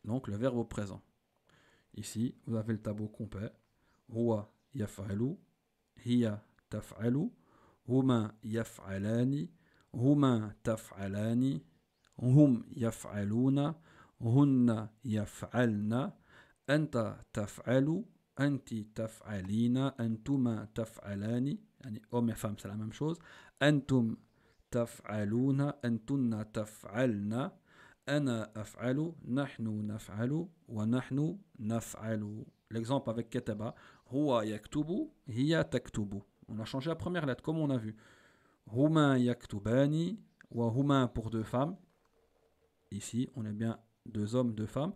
Donc le verbe au présent. Ici, vous avez le tableau complet. Huwa yaf'alu, hiya taf'alu, huma yaf'alani, huma taf'alani, hum yaf'aluna, hunna yaf'alna. Anta taf'alu, anti taf'alina, antuma taf'alani. Homme et femme, c'est la même chose. Antum taf'aluna, antunna taf'alna. Ana af'alu, nahnu naf'alu, wa nahnu naf'alu. L'exemple avec kataba. Huwa yaktubu, hiya taktubu. On a changé la première lettre, comme on a vu. Huma yaktubani, wa huma pour deux femmes. Ici, on est bien deux hommes, deux femmes.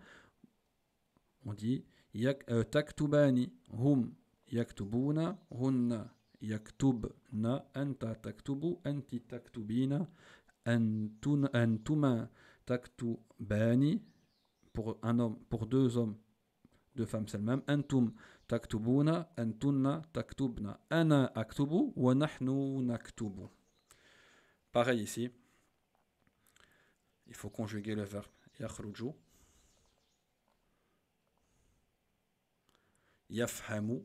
On dit euh, taktubani hum yaktubuna hunna yaktubna anta taktubu anti taktubina antuma taktubani pour un homme pour deux hommes deux femmes c'est le même antum taktubuna antunna taktubna ana aktubu wa nahnu naktubu pareil ici il faut conjuguer le verbe yakhruju yafhamu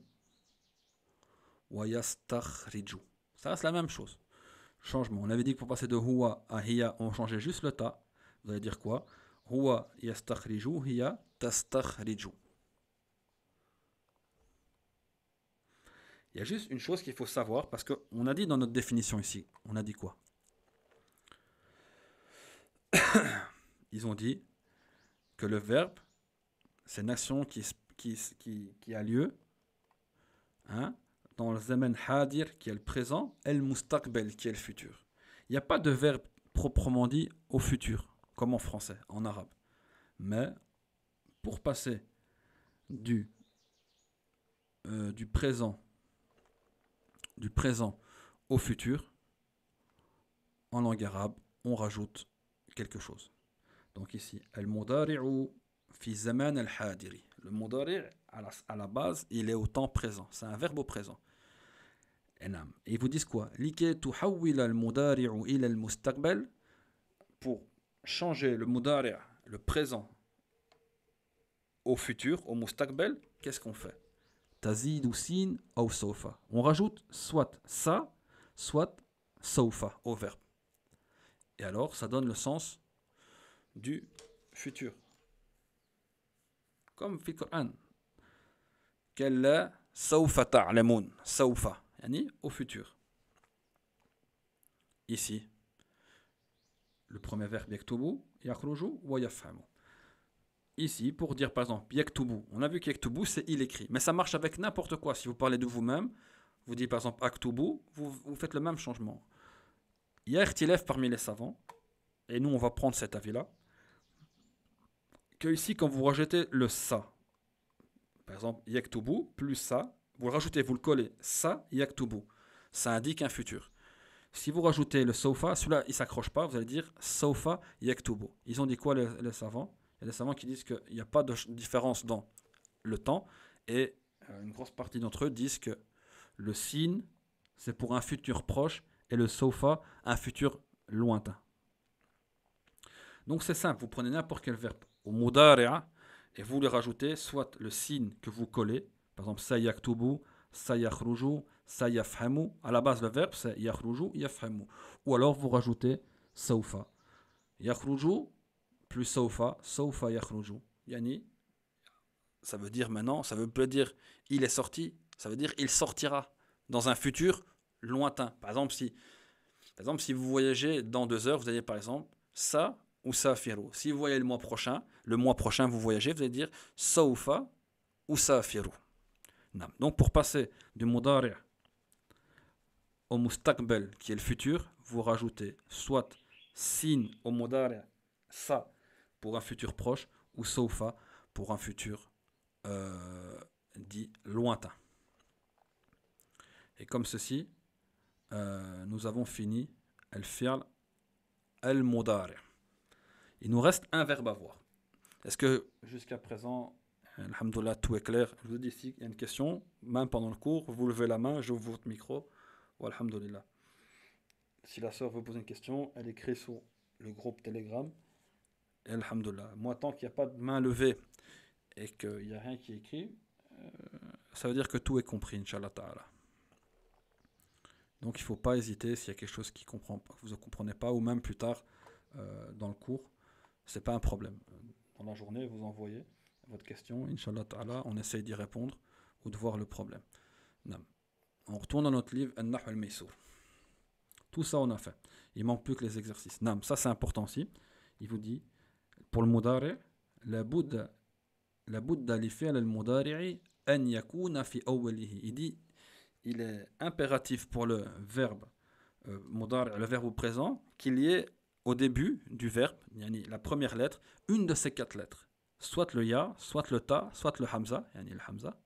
wa Ça reste la même chose. Changement. On avait dit que pour passer de huwa à hiya, on changeait juste le ta. Vous allez dire quoi Huwa yastakhriju, hiya tastakhriju. Il y a juste une chose qu'il faut savoir parce qu'on a dit dans notre définition ici, on a dit quoi [coughs] Ils ont dit que le verbe, c'est une action qui se qui, a lieu, hein, dans le zaman hadir qui est le présent, el mustaqbel qui est le futur. Il n'y a pas de verbe proprement dit au futur, comme en français, en arabe. Mais pour passer du, euh, du présent du présent au futur, en langue arabe, on rajoute quelque chose. Donc ici, al-mudari'u le mudari à la, base, il est au temps présent, c'est un verbe au présent. Et vous disent quoi pour changer le mudari, le présent au futur, au mustaqbal, qu'est-ce qu'on fait Tazid sofa. On rajoute soit ça, soit sofa au verbe. Et alors, ça donne le sens du futur. Comme في القرآن كلا سوف تعلمون سوف يعني au futur ici le premier verbe yaktubu yakhruju wa yafhamu ici pour dire par exemple yaktubu on a vu qu'yaktubu c'est il écrit mais ça marche avec n'importe quoi si vous parlez de vous-même vous dites par exemple aktubu vous, vous faites le même changement il parmi les savants et nous on va prendre cet avis là que ici, quand vous rajoutez le ça, par exemple, yaktubu plus ça, vous le rajoutez, vous le collez, ça, yaktubu. Ça indique un futur. Si vous rajoutez le sofa, celui-là, il ne s'accroche pas, vous allez dire sofa yaktubu. Ils ont dit quoi les, savants Il y a des savants qui disent qu'il n'y a pas de différence dans le temps, et euh, une grosse partie d'entre eux disent que le sin c'est pour un futur proche, et le sofa, un futur lointain. Donc c'est simple, vous prenez n'importe quel verbe au et vous les rajoutez soit le signe que vous collez, par exemple sayaktubu, sayakhruju, sayafhamu. À la base, le verbe c'est yakhruju, yafhamu. Ou alors vous rajoutez saufa. Yakhruju plus saufa, saufa yakhruju. Yani, ça veut dire maintenant, ça veut plus dire il est sorti, ça veut dire il sortira dans un futur lointain. Par exemple, si, par exemple, si vous voyagez dans deux heures, vous avez par exemple ça, ou Si vous voyez le mois prochain, le mois prochain vous voyagez, vous allez dire saufa ou safiru. Donc pour passer du mudari' au mustaqbel qui est le futur, vous rajoutez soit sin au mudari' sa pour un futur proche ou soufa pour un futur euh, dit lointain. Et comme ceci, euh, nous avons fini al fial el mudari il nous reste un verbe à voir. Est-ce que jusqu'à présent, Alhamdoulilah, tout est clair Je vous dis, s'il y a une question, même pendant le cours, vous levez la main, j'ouvre votre micro. Alhamdoulilah. Si la sœur veut poser une question, elle écrit sur le groupe Telegram. Alhamdoulilah. Moi, tant qu'il n'y a pas de main levée et qu'il n'y a rien qui écrit, euh, ça veut dire que tout est compris, Inch'Allah Ta'ala. Donc il ne faut pas hésiter s'il y a quelque chose qui comprend, que vous ne comprenez pas, ou même plus tard euh, dans le cours c'est pas un problème. Dans la journée, vous envoyez votre question, Inch'Allah Ta'ala, on essaye d'y répondre ou de voir le problème. On retourne dans notre livre an al Tout ça, on a fait. Il manque plus que les exercices. Non, ça, c'est important aussi. Il vous dit, pour le mudari, la Bouddha, la Bouddha le al yakuna fi awwalihi. Il dit, il est impératif pour le verbe euh, le verbe au présent, qu'il y ait au début du verbe, la première lettre, une de ces quatre lettres. Soit le ya, soit le ta, soit le hamza, hamza,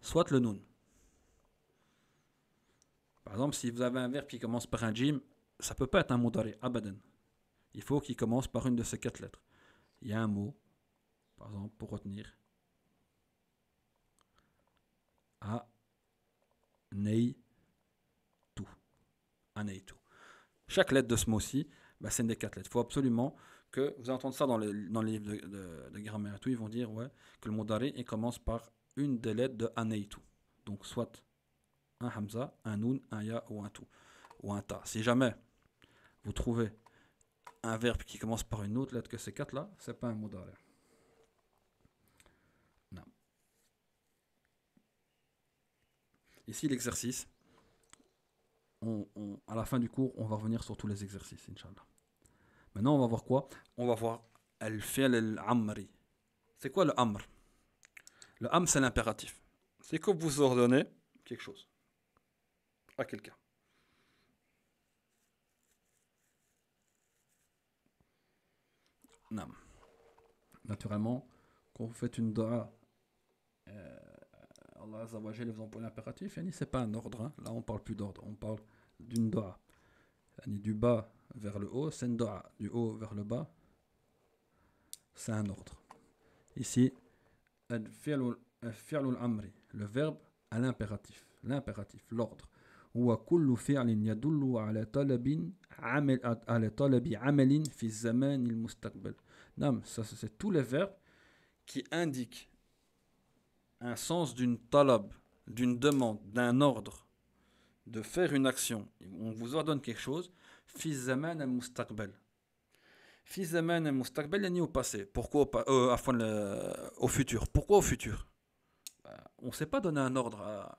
soit le nun. Par exemple, si vous avez un verbe qui commence par un jim, ça peut pas être un mot d'arrêt, abadan. Il faut qu'il commence par une de ces quatre lettres. Il y a un mot, par exemple, pour retenir. A, nei, tout. Chaque lettre de ce mot-ci bah, c'est une des quatre lettres. Il faut absolument que vous entendez ça dans les, livres de, grammaire tout, ils vont dire ouais, que le mot d'arrêt commence par une des lettres de aneitu. Donc soit un hamza, un nun, un ya ou un tout ou un ta. Si jamais vous trouvez un verbe qui commence par une autre lettre que ces quatre là, c'est pas un mot d'arrêt. Ici l'exercice à la fin du cours, on va revenir sur tous les exercices, Inch'Allah. Maintenant, on va voir quoi On va voir Al-Fi'l al-Amri. C'est quoi le Amr Le Amr, c'est l'impératif. C'est que vous ordonnez quelque chose à quelqu'un. Non. Naturellement, quand vous faites une dua, euh, Allah Azawajal vous emploie l'impératif, ce n'est pas un ordre. Hein. Là, on parle plus d'ordre, on parle d'une doa. Du bas vers le haut, c'est une doa. Du haut vers le bas, c'est un ordre. Ici, le verbe à l'impératif. L'impératif, l'ordre. ou فعل يدل على طلب c'est tous les verbes qui indiquent un sens d'une talab d'une demande d'un ordre de faire une action. On vous ordonne quelque chose. fils al et Fizaman al Fils ni au passé. Pourquoi euh, au futur Pourquoi au futur ben, On ne sait pas donner un ordre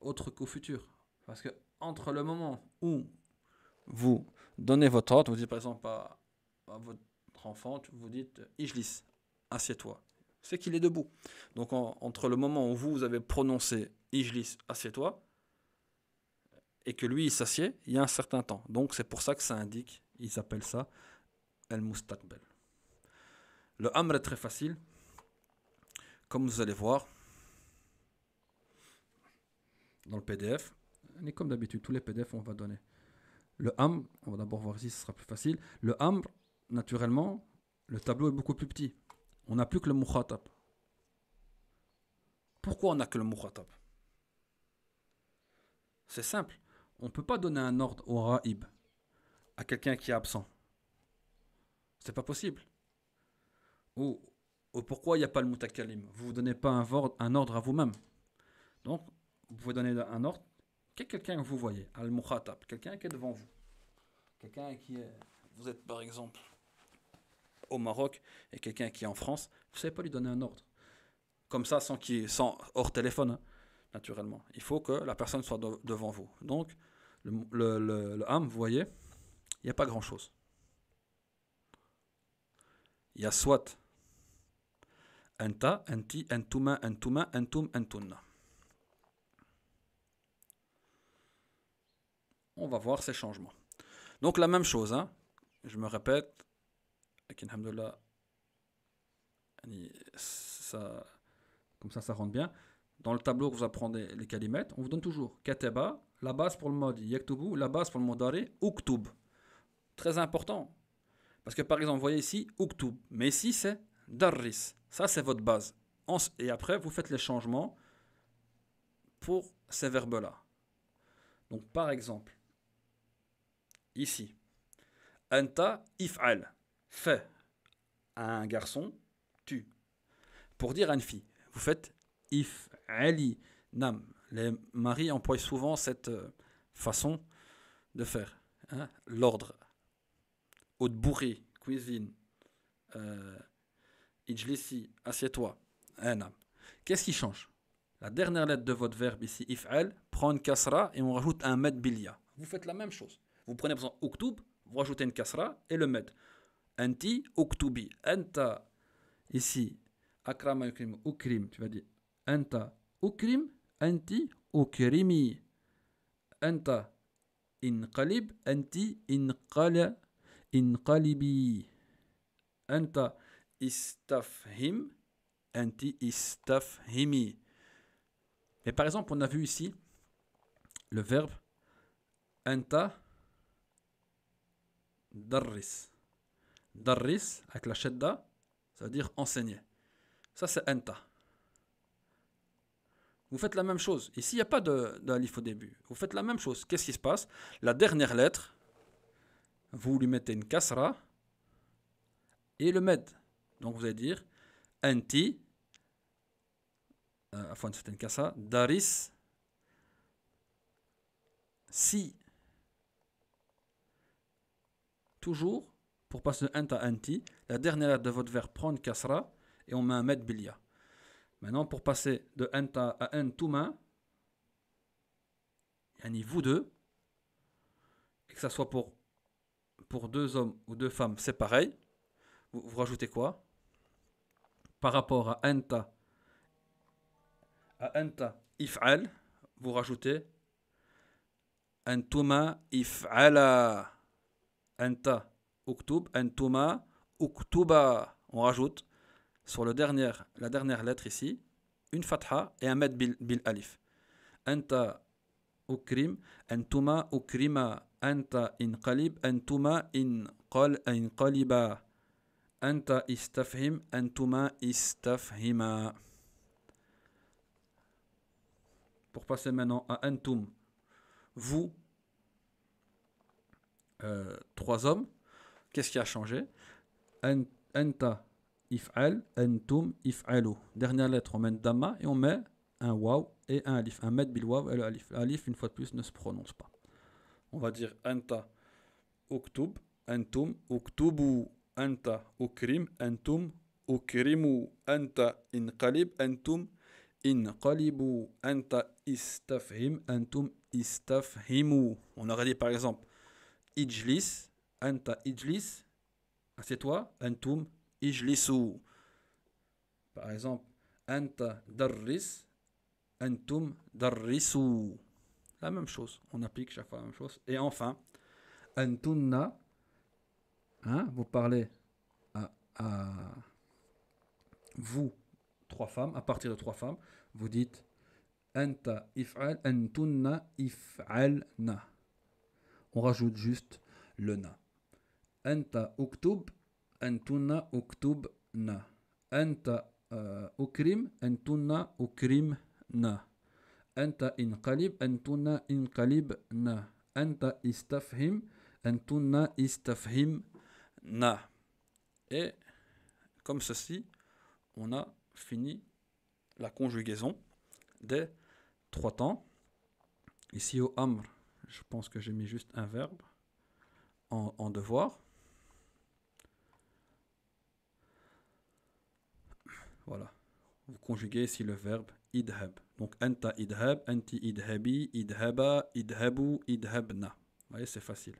autre qu'au futur. Parce que entre le moment où vous donnez votre ordre, vous dites par exemple à, à votre enfant, vous dites Ijlis, assieds-toi c'est qu'il est debout. Donc entre le moment où vous, avez prononcé Ijlis, assieds-toi, et que lui, il s'assied, il y a un certain temps. Donc c'est pour ça que ça indique, ils appellent ça El Mustatbel. Le Amr est très facile. Comme vous allez voir dans le PDF, et comme d'habitude, tous les PDF, on va donner. Le Amr, on va d'abord voir si ce sera plus facile. Le Amr, naturellement, le tableau est beaucoup plus petit. On n'a plus que le mukhatab. Pourquoi on n'a que le mukhatab C'est simple. On ne peut pas donner un ordre au ra'ib, à quelqu'un qui est absent. C'est pas possible. Ou, pourquoi il n'y a pas le mutakalim Vous ne donnez pas un, ordre, à vous-même. Donc, vous pouvez donner un ordre à quelqu'un que vous voyez, al-mukhatab, quelqu'un qui est devant vous. Quelqu'un qui est... Vous êtes par exemple au Maroc et quelqu'un qui est en France, vous ne savez pas lui donner un ordre. Comme ça, sans, qui, sans hors téléphone, hein, naturellement. Il faut que la personne soit devant vous. Donc, le, le, ham, vous voyez, il n'y a pas grand-chose. Il y a soit un anti, antuma, antuma, antum, On va voir ces changements. Donc la même chose, hein. je me répète, لكن ça, comme ça ça rentre bien dans le tableau que vous apprenez les calimètres. on vous donne toujours kataba la base pour le mode yaktubu la base pour le Daré, uktub très important parce que par exemple vous voyez ici uktub mais ici c'est darris ça c'est votre base et après vous faites les changements pour ces verbes là donc par exemple ici anta if'al fait à un garçon, tu. Pour dire à une fille, vous faites if, ali, nam. Les maris emploient souvent cette euh, façon de faire. Hein. L'ordre. Haute bourrée, cuisine. Euh, assieds-toi. Nam. Qu'est-ce qui change La dernière lettre de votre verbe ici, if'al, prend une cassera et on rajoute un med bilia. Vous faites la même chose. Vous prenez par exemple vous rajoutez une cassera et le med. Anti uktubi. Anta. Ici, akrama ukrim. Ukrim. Tu vas dire Anta ukrim. Anti ukrimi. Anta inqalib. Anti inqala. Inqalibi. Anta istafhim. Anti istafhimi. Et par exemple, on a vu ici le verbe anta darris. Darris, avec la chedda, ça veut dire enseigner. Ça, c'est enta. Vous faites la même chose. Ici, il n'y a pas d'alif au début. Vous faites la même chose. Qu'est-ce qui se passe La dernière lettre, vous lui mettez une kasra et le med. Donc, vous allez dire anti, à enfin, c'est une kasra, daris, si. Toujours pour passer à anti, la dernière lettre de votre verbe prend cassera et on met un mètre bilia. Maintenant, pour passer de anta à a ni vous deux, que ça soit pour, pour deux hommes ou deux femmes, c'est pareil. Vous, rajoutez quoi Par rapport à anta, à enta if'al, vous rajoutez antuma if'ala. enta. Uktub, Antuma, Uktuba. On rajoute sur le dernier, la dernière lettre ici une fatha et un met bil, alif. Anta ukrim, antuma ukrima, anta inqalib, antuma inqal, inqaliba. Anta istafhim, antuma istafhima. Pour passer maintenant à antum. Vous, euh, trois hommes, Qu'est-ce qui a changé Anta if'al, antum if'alu. Dernière lettre, on met dama et on met un waw et un alif. Un met bil waw et le alif. L'alif, une fois de plus, ne se prononce pas. On va dire anta uktub, antum uktubu, anta ukrim, antum ukrimu, anta inqalib, antum inqalibu, anta istafhim, antum istafhimu. On aurait dit par exemple ijlis, Anta ijlis, ah, C'est toi Antum ijlisu. Par exemple, Anta darris, Antum darrisu. La même chose. On applique chaque fois la même chose. Et enfin, Antunna, hein, vous parlez à, vous, trois femmes, à partir de trois femmes, vous dites Anta if'al, antunna if'alna. On rajoute juste le na. Anta uktub, antuna uktubna. Anta ukrim, antuna ukrimna. Anta inqalib, antuna inqalibna. Anta istafhim, antuna istafhimna. Et comme ceci, on a fini la conjugaison des trois temps. Ici au amr, je pense que j'ai mis juste un verbe en devoir. Voilà. Vous conjuguez ici le verbe idhab. Donc, anta idhab, anti idhabi, idhaba, idhabu, idhabna. Vous voyez, c'est facile.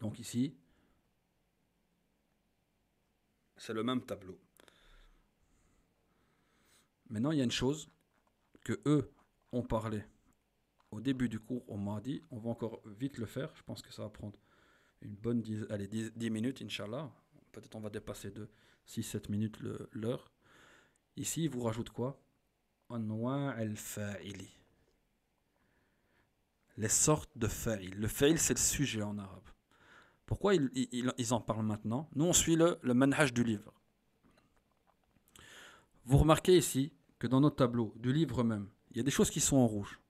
Donc ici, c'est le même tableau. Maintenant, il y a une chose que eux ont parlé au début du cours, on m'a dit, on va encore vite le faire. Je pense que ça va prendre une bonne 10, minutes, Inch'Allah. Peut-être on va dépasser de 6-7 minutes l'heure. Ici, il vous rajoute quoi Les sortes de fa'il. Le fa'il, c'est le sujet en arabe. Pourquoi ils, en parlent maintenant Nous, on suit le, le du livre. Vous remarquez ici que dans notre tableau, du livre même, il y a des choses qui sont en rouge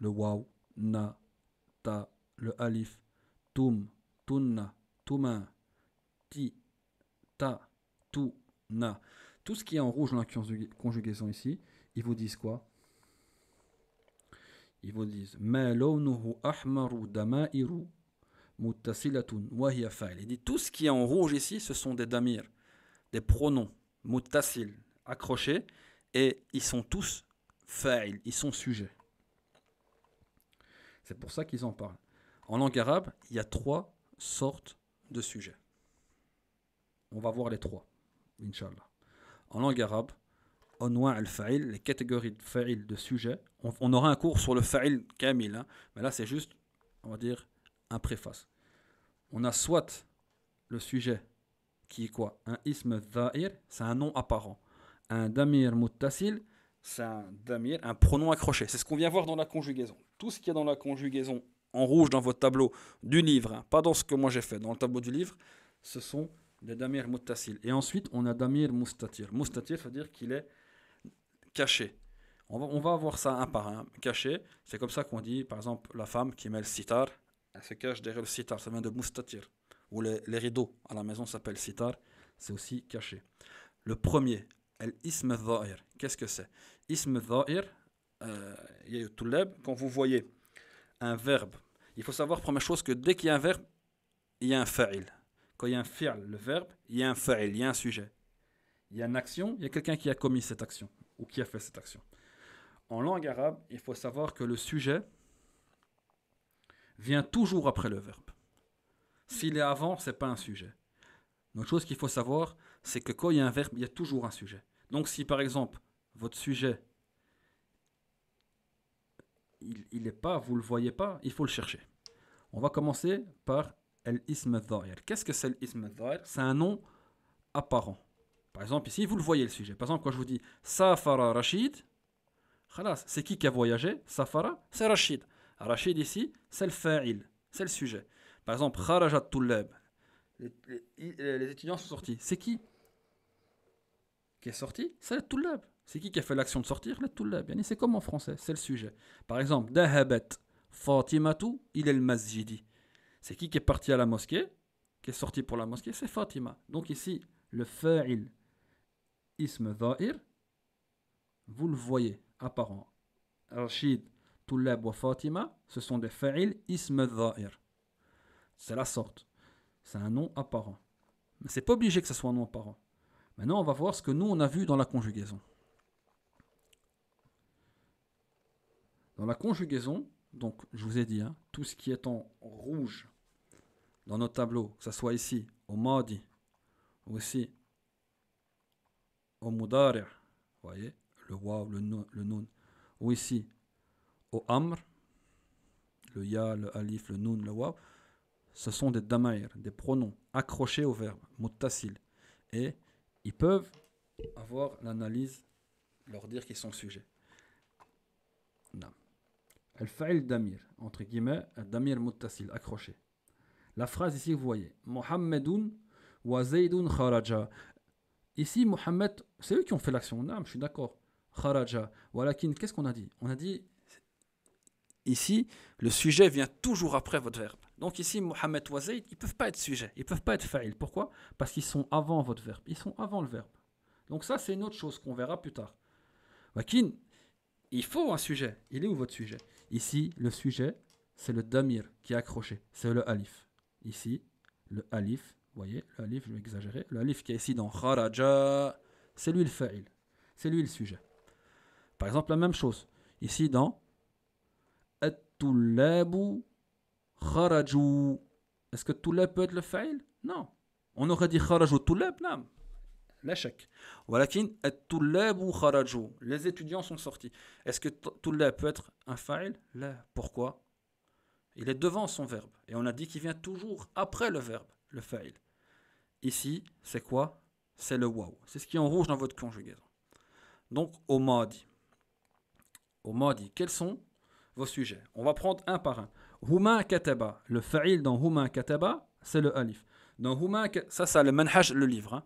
le wow, na, ta, le alif, tum, tunna, tumin, ti, ta, tu, na. Tout ce qui est en rouge dans la conjugaison ici, ils vous disent quoi Ils vous disent Ma ahmaru damairu muttasilatun wa hiya fa'il. Il dit tout ce qui est en rouge ici, ce sont des damirs, des pronoms muttasil, accrochés et ils sont tous fa'il, ils sont sujets. C'est pour ça qu'ils en parlent. En langue arabe, il y a trois sortes de sujets. On va voir les trois, Inch'Allah. En langue arabe, onwa al-fa'il, les catégories de fa'il de sujets. On, aura un cours sur le fa'il kamil, hein. mais là c'est juste, on va dire, un préface. On a soit le sujet qui est quoi Un ism dha'ir, c'est un nom apparent. Un damir muttasil, c'est un damir, un pronom accroché. C'est ce qu'on vient voir dans la conjugaison tout ce qu'il y a dans la conjugaison en rouge dans votre tableau du livre, pas dans ce que moi j'ai fait, dans le tableau du livre, ce sont des damir mutassil. Et ensuite, on a damir mustatir. Mustatir, ça veut dire qu'il est caché. On va, on va voir ça un par un. Caché, c'est comme ça qu'on dit, par exemple, la femme qui met le sitar, elle se cache derrière le sitar, ça vient de mustatir. Ou les, rideaux à la maison s'appellent sitar, c'est aussi caché. Le premier, el ism Qu'est-ce que c'est Ism dha'ir, quand vous voyez un verbe, il faut savoir, première chose, que dès qu'il y a un verbe, il y a un fa'il. Quand il y a un fa'il, le verbe, il y a un fa'il, il y a un sujet. Il y a une action, il y a quelqu'un qui a commis cette action, ou qui a fait cette action. En langue arabe, il faut savoir que le sujet vient toujours après le verbe. S'il est avant, c'est pas un sujet. Une autre chose qu'il faut savoir, c'est que quand il y a un verbe, il y a toujours un sujet. Donc si par exemple, votre sujet il, n'est pas, vous ne le voyez pas, il faut le chercher. On va commencer par l'ism dhair. Qu'est-ce que c'est l'ism dhair C'est un nom apparent. Par exemple, ici, vous le voyez le sujet. Par exemple, quand je vous dis Safara Rachid, c'est qui qui a voyagé Safara, c'est Rachid. Rachid ici, c'est le fa'il, c'est le sujet. Par exemple, Kharajat Toulab. les, étudiants sont sortis. C'est qui qui est sorti C'est le c'est qui qui a fait l'action de sortir C'est comme en français, c'est le sujet. Par exemple, Dahabat tout il est le masjidi. C'est qui qui est parti à la mosquée Qui est sorti pour la mosquée C'est Fatima. Donc ici, le fa'il, ism dha'ir, vous le voyez, apparent. Rachid, Toulab ou Fatima, ce sont des fa'il, ism dha'ir. C'est la sorte. C'est un nom apparent. Mais c'est pas obligé que ce soit un nom apparent. Maintenant, on va voir ce que nous, on a vu dans la conjugaison. Dans la conjugaison, donc je vous ai dit, hein, tout ce qui est en rouge dans notre tableau, que ce soit ici au Mahdi, ou ici au Mudari, voyez, le Waw, le, noun, ou ici au Amr, le Ya, le Alif, le noun, le Waw, ce sont des damaïr, des pronoms accrochés au verbe, muttasil. Et ils peuvent avoir l'analyse, leur dire qu'ils sont sujets. Non al-fa'il damir, entre guillemets, damir muttasil, accroché. La phrase ici, vous voyez, Mohammedun wa kharaja. Ici, Mohamed c'est eux qui ont fait l'action. Non, je suis d'accord. Kharaja. Walakin, qu'est-ce qu'on a dit On a dit, ici, le sujet vient toujours après votre verbe. Donc ici, Mohamed wa ils ne peuvent pas être sujet, ils ne peuvent pas être fa'il. Pourquoi Parce qu'ils sont avant votre verbe. Ils sont avant le verbe. Donc ça, c'est une autre chose qu'on verra plus tard. Walakin, il faut un sujet. Il est où votre sujet Ici, le sujet, c'est le damir qui est accroché, c'est le alif. Ici, le alif, vous voyez, le alif, je vais exagérer, le alif qui est ici dans kharaja, c'est lui le fa'il, c'est lui le sujet. Par exemple, la même chose, ici dans at kharaju. Est-ce que tulab peut être le fa'il Non. On aurait dit kharaju tulab, non les étudiants sont sortis est-ce que طلاب peut être un fa'il pourquoi il est devant son verbe et on a dit qu'il vient toujours après le verbe le fa'il. ici c'est quoi c'est le waouh c'est ce qui est en rouge dans votre conjugaison donc au modi au modi quels sont vos sujets on va prendre un par un Huma kataba le fa'il dans Huma kataba c'est le alif dans Huma ça ça le manhaj le livre hein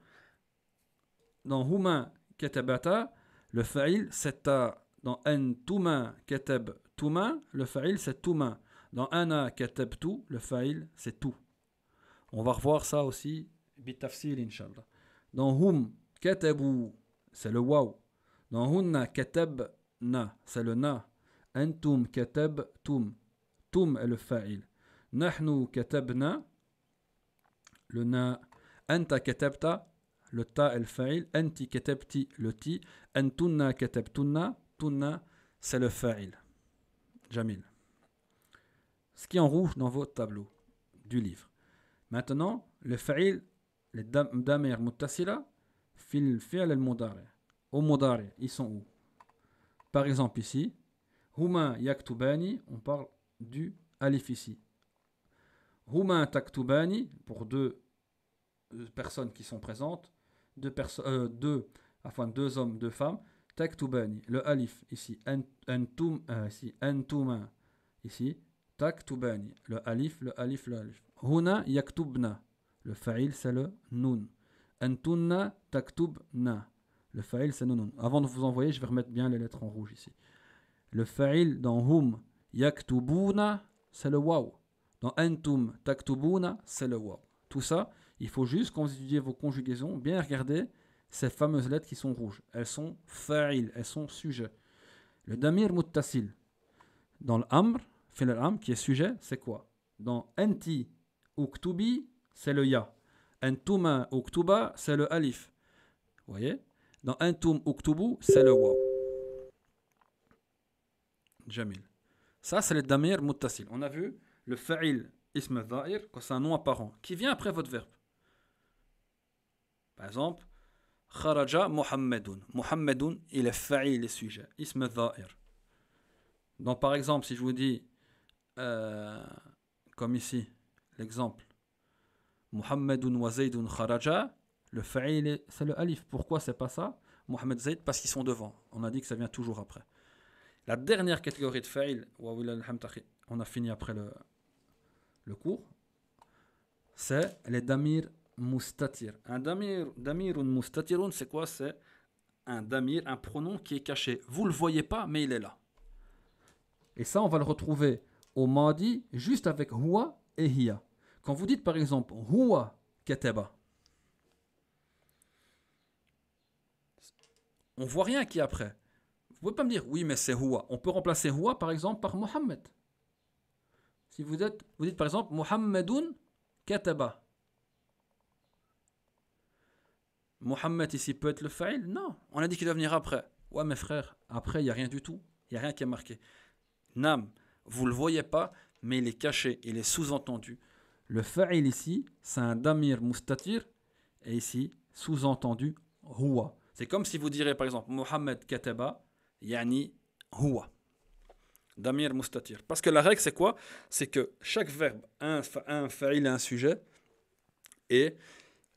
dans Huma katabata, le fa'il c'est ta. Dans touma katab tuma, le fa'il c'est touma Dans Ana katabtu, le fa'il c'est tout. On va revoir ça aussi, bitafsil inshallah. Dans Hum katabu, c'est le waw. Dans Hunna na, c'est le na. Entum keteb tum est le fa'il. Nahnu katabna, le na. Anta katabta, le ta el fa'il, anti katabti le ti, antunna katabtunna, tunna c'est le fa'il. Jamil. Ce qui est en rouge dans votre tableau du livre. Maintenant, le fa'il, les damer mutasila, fil fi'al el modare Au modare ils sont où Par exemple ici, huma yaktubani, on parle du alif ici. Huma taktubani, pour deux euh, personnes qui sont présentes, deux, euh, deux, deux hommes, deux femmes. Taktubani, le alif ici, antum, euh, ici, antuma, ici, taktubani, le alif, le alif, le alif. yaktubna, le fa'il c'est le nun. Antunna taktubna, le fa'il c'est nun. Avant de vous envoyer, je vais remettre bien les lettres en rouge ici. Le fa'il dans hum yaktubuna, c'est le waw. Dans entum taktubuna, c'est le waw. Tout ça, il faut juste, quand vous étudiez vos conjugaisons, bien regarder ces fameuses lettres qui sont rouges. Elles sont fa'il, elles sont sujet. Le damir muttasil, dans l'amr, qui est sujet, c'est quoi Dans enti ou c'est le ya. Entuma ou c'est le alif. Vous voyez Dans entum ou c'est le wa. Jamil. Ça, c'est le damir muttasil. On a vu le fa'il ism c'est un nom apparent, qui vient après votre verbe. Par exemple, Kharaja Muhammadun. Muhammadun, il est fa'il, il sujet. Ism dha'ir. Donc, par exemple, si je vous dis, euh, comme ici, l'exemple, Muhammadun wa Zaydun Kharaja, le fa'il, c'est le alif. Pourquoi c'est pas ça Mohamed Zaid parce qu'ils sont devant. On a dit que ça vient toujours après. La dernière catégorie de fa'il, on a fini après le, le cours, c'est les damir mustatir. Un damir, un c'est quoi C'est un damir, un pronom qui est caché. Vous le voyez pas, mais il est là. Et ça, on va le retrouver au madi juste avec huwa et hiya. Quand vous dites par exemple huwa kataba, on voit rien qui après. Vous pouvez pas me dire oui, mais c'est huwa. On peut remplacer huwa par exemple par Mohammed. Si vous, êtes, vous dites par exemple Mohamedun kataba, Mohamed, ici peut être le fail Non. On a dit qu'il doit venir après. Ouais, mes frères, après, il n'y a rien du tout. Il n'y a rien qui est marqué. Nam, vous ne le voyez pas, mais il est caché, il est sous-entendu. Le fa'il ici, c'est un damir mustatir, et ici, sous-entendu, huwa. C'est comme si vous direz par exemple Mohamed Kataba, yani huwa. Damir mustatir. Parce que la règle, c'est quoi C'est que chaque verbe un, un fa'il un sujet, et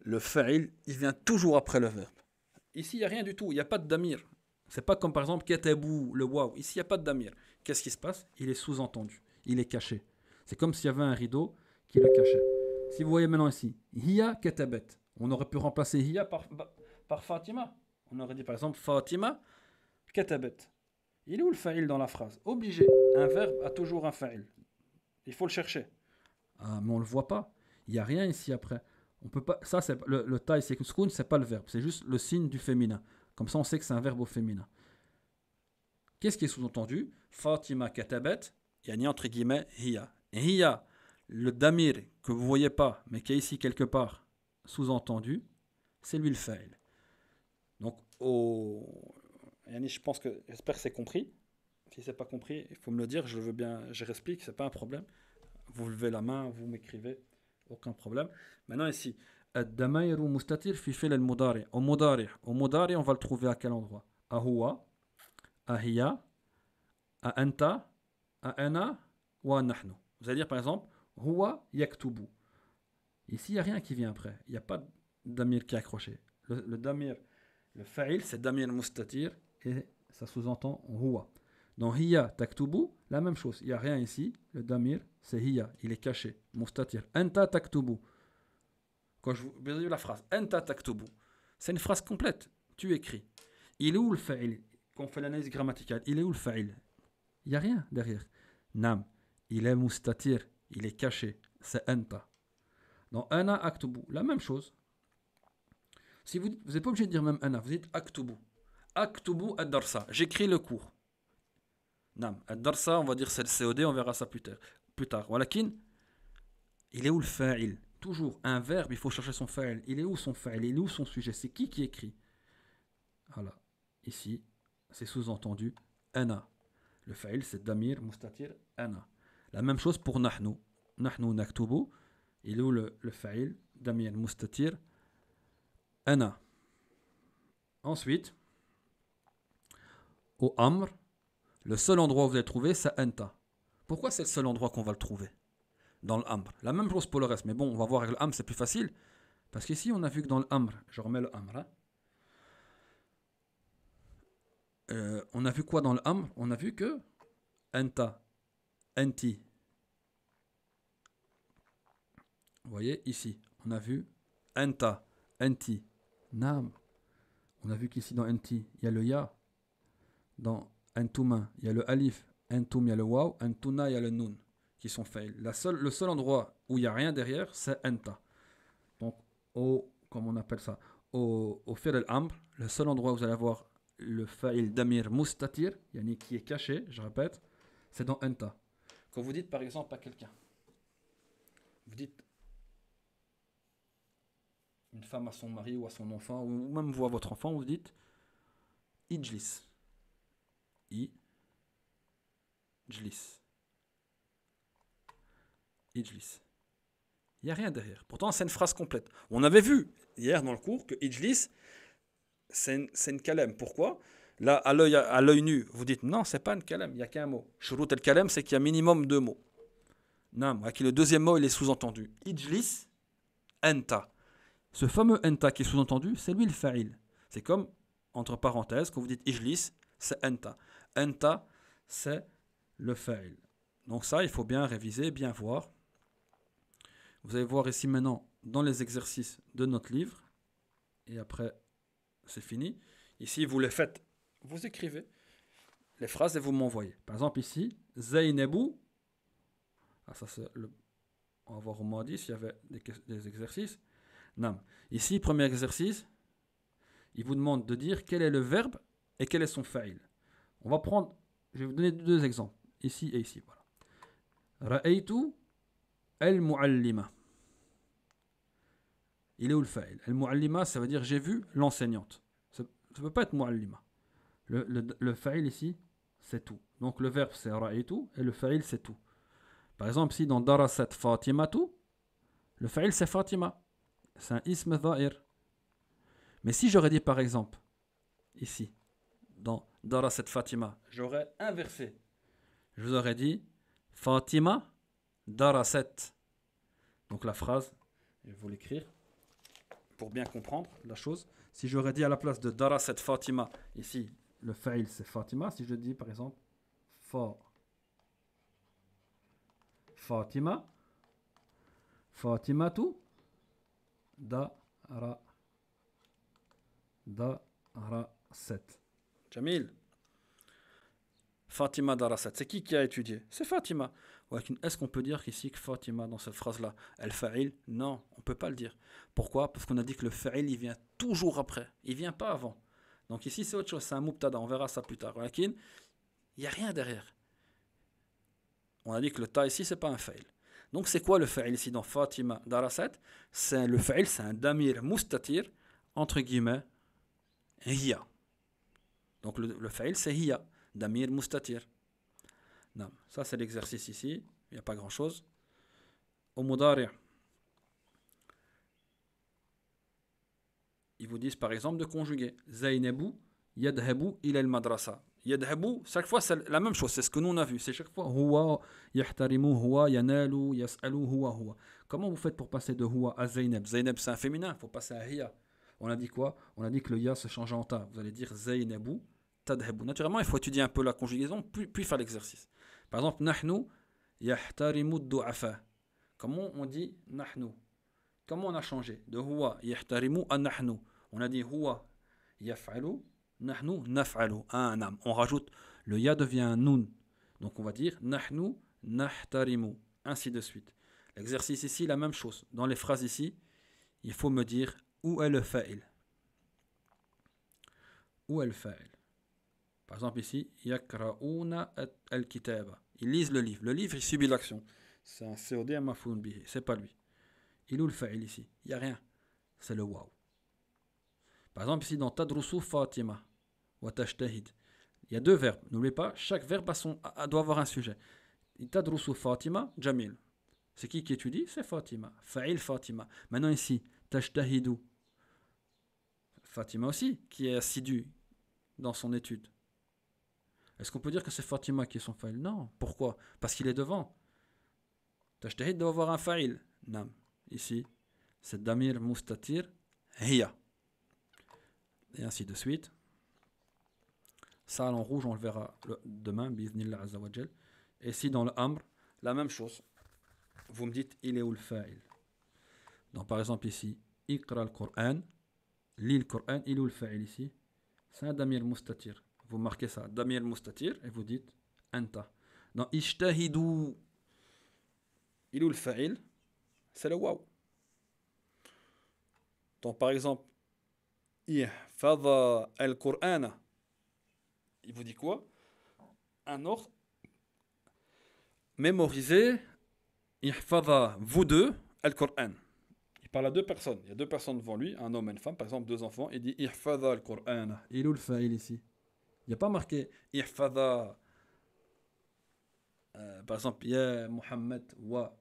le fa'il, il vient toujours après le verbe. Ici, il n'y a rien du tout, il n'y a pas de damir. C'est pas comme par exemple ketabou », le waou. Ici, il n'y a pas de damir. Qu'est-ce qui se passe Il est sous-entendu, il est caché. C'est comme s'il y avait un rideau qui le cachait. Si vous voyez maintenant ici, hiya ketabet ». on aurait pu remplacer hiya bah, par, Fatima. On aurait dit par exemple Fatima ketabet ». Il est où le fa'il dans la phrase Obligé. Un verbe a toujours un fa'il. Il faut le chercher. Ah, mais on ne le voit pas. Il n'y a rien ici après. On peut pas, ça, c'est le, le taille, c'est ce c'est pas le verbe, c'est juste le signe du féminin. Comme ça, on sait que c'est un verbe au féminin. Qu'est-ce qui est sous-entendu Fatima katabet, yani entre guillemets, hiya. Hiya, le damir que vous voyez pas, mais qui est ici quelque part sous-entendu, c'est lui le fail. Donc, au... yani, je pense que, j'espère que c'est compris. Si c'est pas compris, il faut me le dire, je veux bien, je réexplique, c'est pas un problème. Vous levez la main, vous m'écrivez aucun problème. Maintenant ici, الضمائر مستتر في Au Mudari, au Mudari, on va le trouver à quel endroit À à à ana ou à n'ahno. vous allez dire par exemple Hua Yaktubu. ici il n'y a rien qui vient après il n'y a pas d'amir qui est accroché le, damir le fa'il c'est damir mustatir et ça sous-entend Hua. Dans hiya taktubu, la même chose. Il n'y a rien ici. Le damir, c'est hiya. Il est caché. Mustatir. Enta taktubu. Quand je vous la phrase, enta taktubu, c'est une phrase complète. Tu écris. Il est où le fa'il Quand on fait l'analyse grammaticale, il est où le fa'il Il n'y a rien derrière. Nam, il est mustatir. Il est caché. C'est enta. Dans ana aktubu, la même chose. Si vous n'êtes pas obligé de dire même ana, vous dites aktubu. Aktubu ad J'écris le cours ça, on va dire c'est le COD, on verra ça plus tard. Plus tard. il est où le fa'il Toujours un verbe, il faut chercher son fa'il. Il est où son fa'il Il est où son sujet C'est qui qui écrit Voilà. Ici, c'est sous-entendu ana. Le fa'il c'est damir, mustatir, ana. La même chose pour nahnu. Nahnu naktubu. Il est où le, le fa'il Damir, mustatir, ana. Ensuite, au amr, le seul endroit où vous allez trouver, c'est Enta. Pourquoi c'est le seul endroit qu'on va le trouver Dans l'Amr. La même chose pour le reste, mais bon, on va voir avec l'Amr, c'est plus facile. Parce qu'ici, on a vu que dans l'Amr, je remets le hein. euh, on a vu quoi dans l'Amr On a vu que Enta, Enti. Vous voyez ici, on a vu Enta, Enti, Nam. On a vu qu'ici dans Enti, il y a le Ya. Dans entouma, il y a le alif, entoum, il y a le waw, entouna, il y a le nun, qui sont fails. La seule, le seul endroit où il n'y a rien derrière, c'est enta. Donc, au, comme on appelle ça, au, au al-amr, le seul endroit où vous allez avoir le fail d'amir mustatir, yani qui est caché, je répète, c'est dans enta. Quand vous dites par exemple à quelqu'un, vous dites une femme à son mari ou à son enfant, ou même vous à votre enfant, vous dites Ijlis. Ijlis. Ijlis. Il n'y a rien derrière. Pourtant, c'est une phrase complète. On avait vu hier dans le cours que Ijlis, c'est une, Pourquoi Là, à l'œil nu, vous dites non, c'est pas une kalem, il n'y a qu'un mot. Shurut el kalem, c'est qu'il y a minimum deux mots. Non, qui le deuxième mot, il est sous-entendu. Ijlis, enta. Ce fameux enta qui est sous-entendu, c'est lui le fa'il. C'est comme, entre parenthèses, quand vous dites ijlis, c'est enta. Enta, c'est le fa'il. Donc ça, il faut bien réviser, bien voir. Vous allez voir ici maintenant dans les exercices de notre livre. Et après, c'est fini. Ici, vous les faites. Vous écrivez les phrases et vous m'envoyez. Par exemple, ici, Zainabou. Ah, ça, le... On va voir au moins 10, il y avait des, exercices. Nam. Ici, premier exercice, il vous demande de dire quel est le verbe et quel est son fa'il. On va prendre, je vais vous donner deux exemples, ici et ici. Voilà. Ra'aytu al-mu'allima. Il est où le fa'il Al-mu'allima, ça veut dire j'ai vu l'enseignante. Ça ne peut pas être mu'allima. Le, fa'il ici, c'est tout. Donc le verbe c'est ra'aytu et le fa'il c'est tout. Par exemple, si dans darasat tout. le fa'il c'est fatima. C'est un ism dha'ir. Mais si j'aurais dit par exemple, ici, Daraset Fatima. J'aurais inversé. Je vous aurais dit Fatima Daraset, Donc la phrase, je vais vous l'écrire pour bien comprendre la chose. Si j'aurais dit à la place de Daraset Fatima, ici le fail c'est Fatima. Si je dis par exemple Fatima Fatima tu Dara d'araset. Jamil. Fatima Darasat. C'est qui qui a étudié C'est Fatima. Est-ce qu'on peut dire qu'ici que Fatima, dans cette phrase-là, elle fa'il Non, on ne peut pas le dire. Pourquoi Parce qu'on a dit que le fa'il, il vient toujours après. Il vient pas avant. Donc ici, c'est autre chose. C'est un mubtada. On verra ça plus tard. il n'y a rien derrière. On a dit que le ta ici, c'est pas un fa'il. Donc c'est quoi le fa'il ici dans Fatima Darasat Le fa'il, c'est un damir mustatir, entre guillemets, hiya. Donc le, le fail, c'est hiya, damir mustatir. Non, ça c'est l'exercice ici, il n'y a pas grand chose. Au ils vous disent par exemple de conjuguer Zainabu, yadhabu est le madrasa. Yadhabu, chaque fois c'est la même chose, c'est ce que nous on a vu, c'est chaque fois huwa, yahtarimu, huwa, yanalu, yas'alu, huwa, huwa. Comment vous faites pour passer de huwa à Zainab Zainab c'est un féminin, il faut passer à hiya. On a dit quoi On a dit que le ya se change en ta. Vous allez dire Zainabu, Naturellement, il faut étudier un peu la conjugaison, puis, faire l'exercice. Par exemple, nahnu Comment on dit nahnu Comment on a changé De huwa yahtarimu à nahnu. On a dit yaf'alu, nahnu naf'alu. Un On rajoute le ya devient un nun. Donc on va dire nahnu nahtarimu. Ainsi de suite. L'exercice ici, la même chose. Dans les phrases ici, il faut me dire où est le fa'il. Où est le fa'il par exemple ici, yakrauna al-kitaba. Ils le livre. Le livre, il subit l'action. C'est un COD, C'est pas lui. Il ou le fa'il ici. Il n'y a rien. C'est le waouh. Par exemple ici, dans tadrusu fatima wa Il y a deux verbes. N'oubliez pas, chaque verbe son, doit avoir un sujet. Tadrusu fatima, jamil. C'est qui qui étudie C'est Fatima. Fa'il Fatima. Maintenant ici, Tashtahidou. Fatima aussi, qui est assidue dans son étude. Est-ce qu'on peut dire que c'est Fatima qui est son fail Non. Pourquoi Parce qu'il est devant. Tachtahid doit avoir un fail. Nam. Ici, c'est Damir Mustatir Hiya. Et ainsi de suite. Ça, en rouge, on le verra demain, biznillah azawajal. Et si dans le Amr, la même chose. Vous me dites, il est où le fail Donc par exemple ici, il al-Qur'an, le Qur'an, il est où le fail ici C'est Damir Mustatir. Vous marquez ça, damiel Mustatir, et vous dites Anta. Dans Ishtahidou il ou fa'il, c'est le waouh. Donc par exemple, Ihfadha el quran il vous dit quoi Un ordre. Mémorisez, Ihfadha, vous deux, al il parle à deux personnes. Il y a deux personnes devant lui, un homme et une femme, par exemple deux enfants. Il dit Ihfadha al-Qur'an. Il ou le fa'il ici il n'y a pas marqué Ihfada. Euh, par exemple, Ya Muhammad wa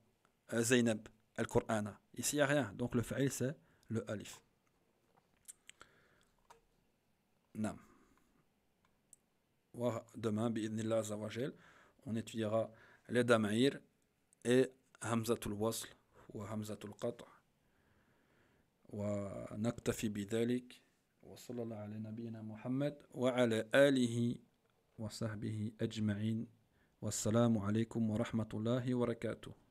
Zainab al-Qur'ana. Ici, il n'y a rien. Donc le fa'il, c'est le alif. Nam. Demain, on étudiera les damaïr et Hamzatul Wasl ou Hamzatul Qat'. ونكتفي بذلك وصلى الله على نبينا محمد وعلى آله وصحبه أجمعين والسلام عليكم ورحمة الله وبركاته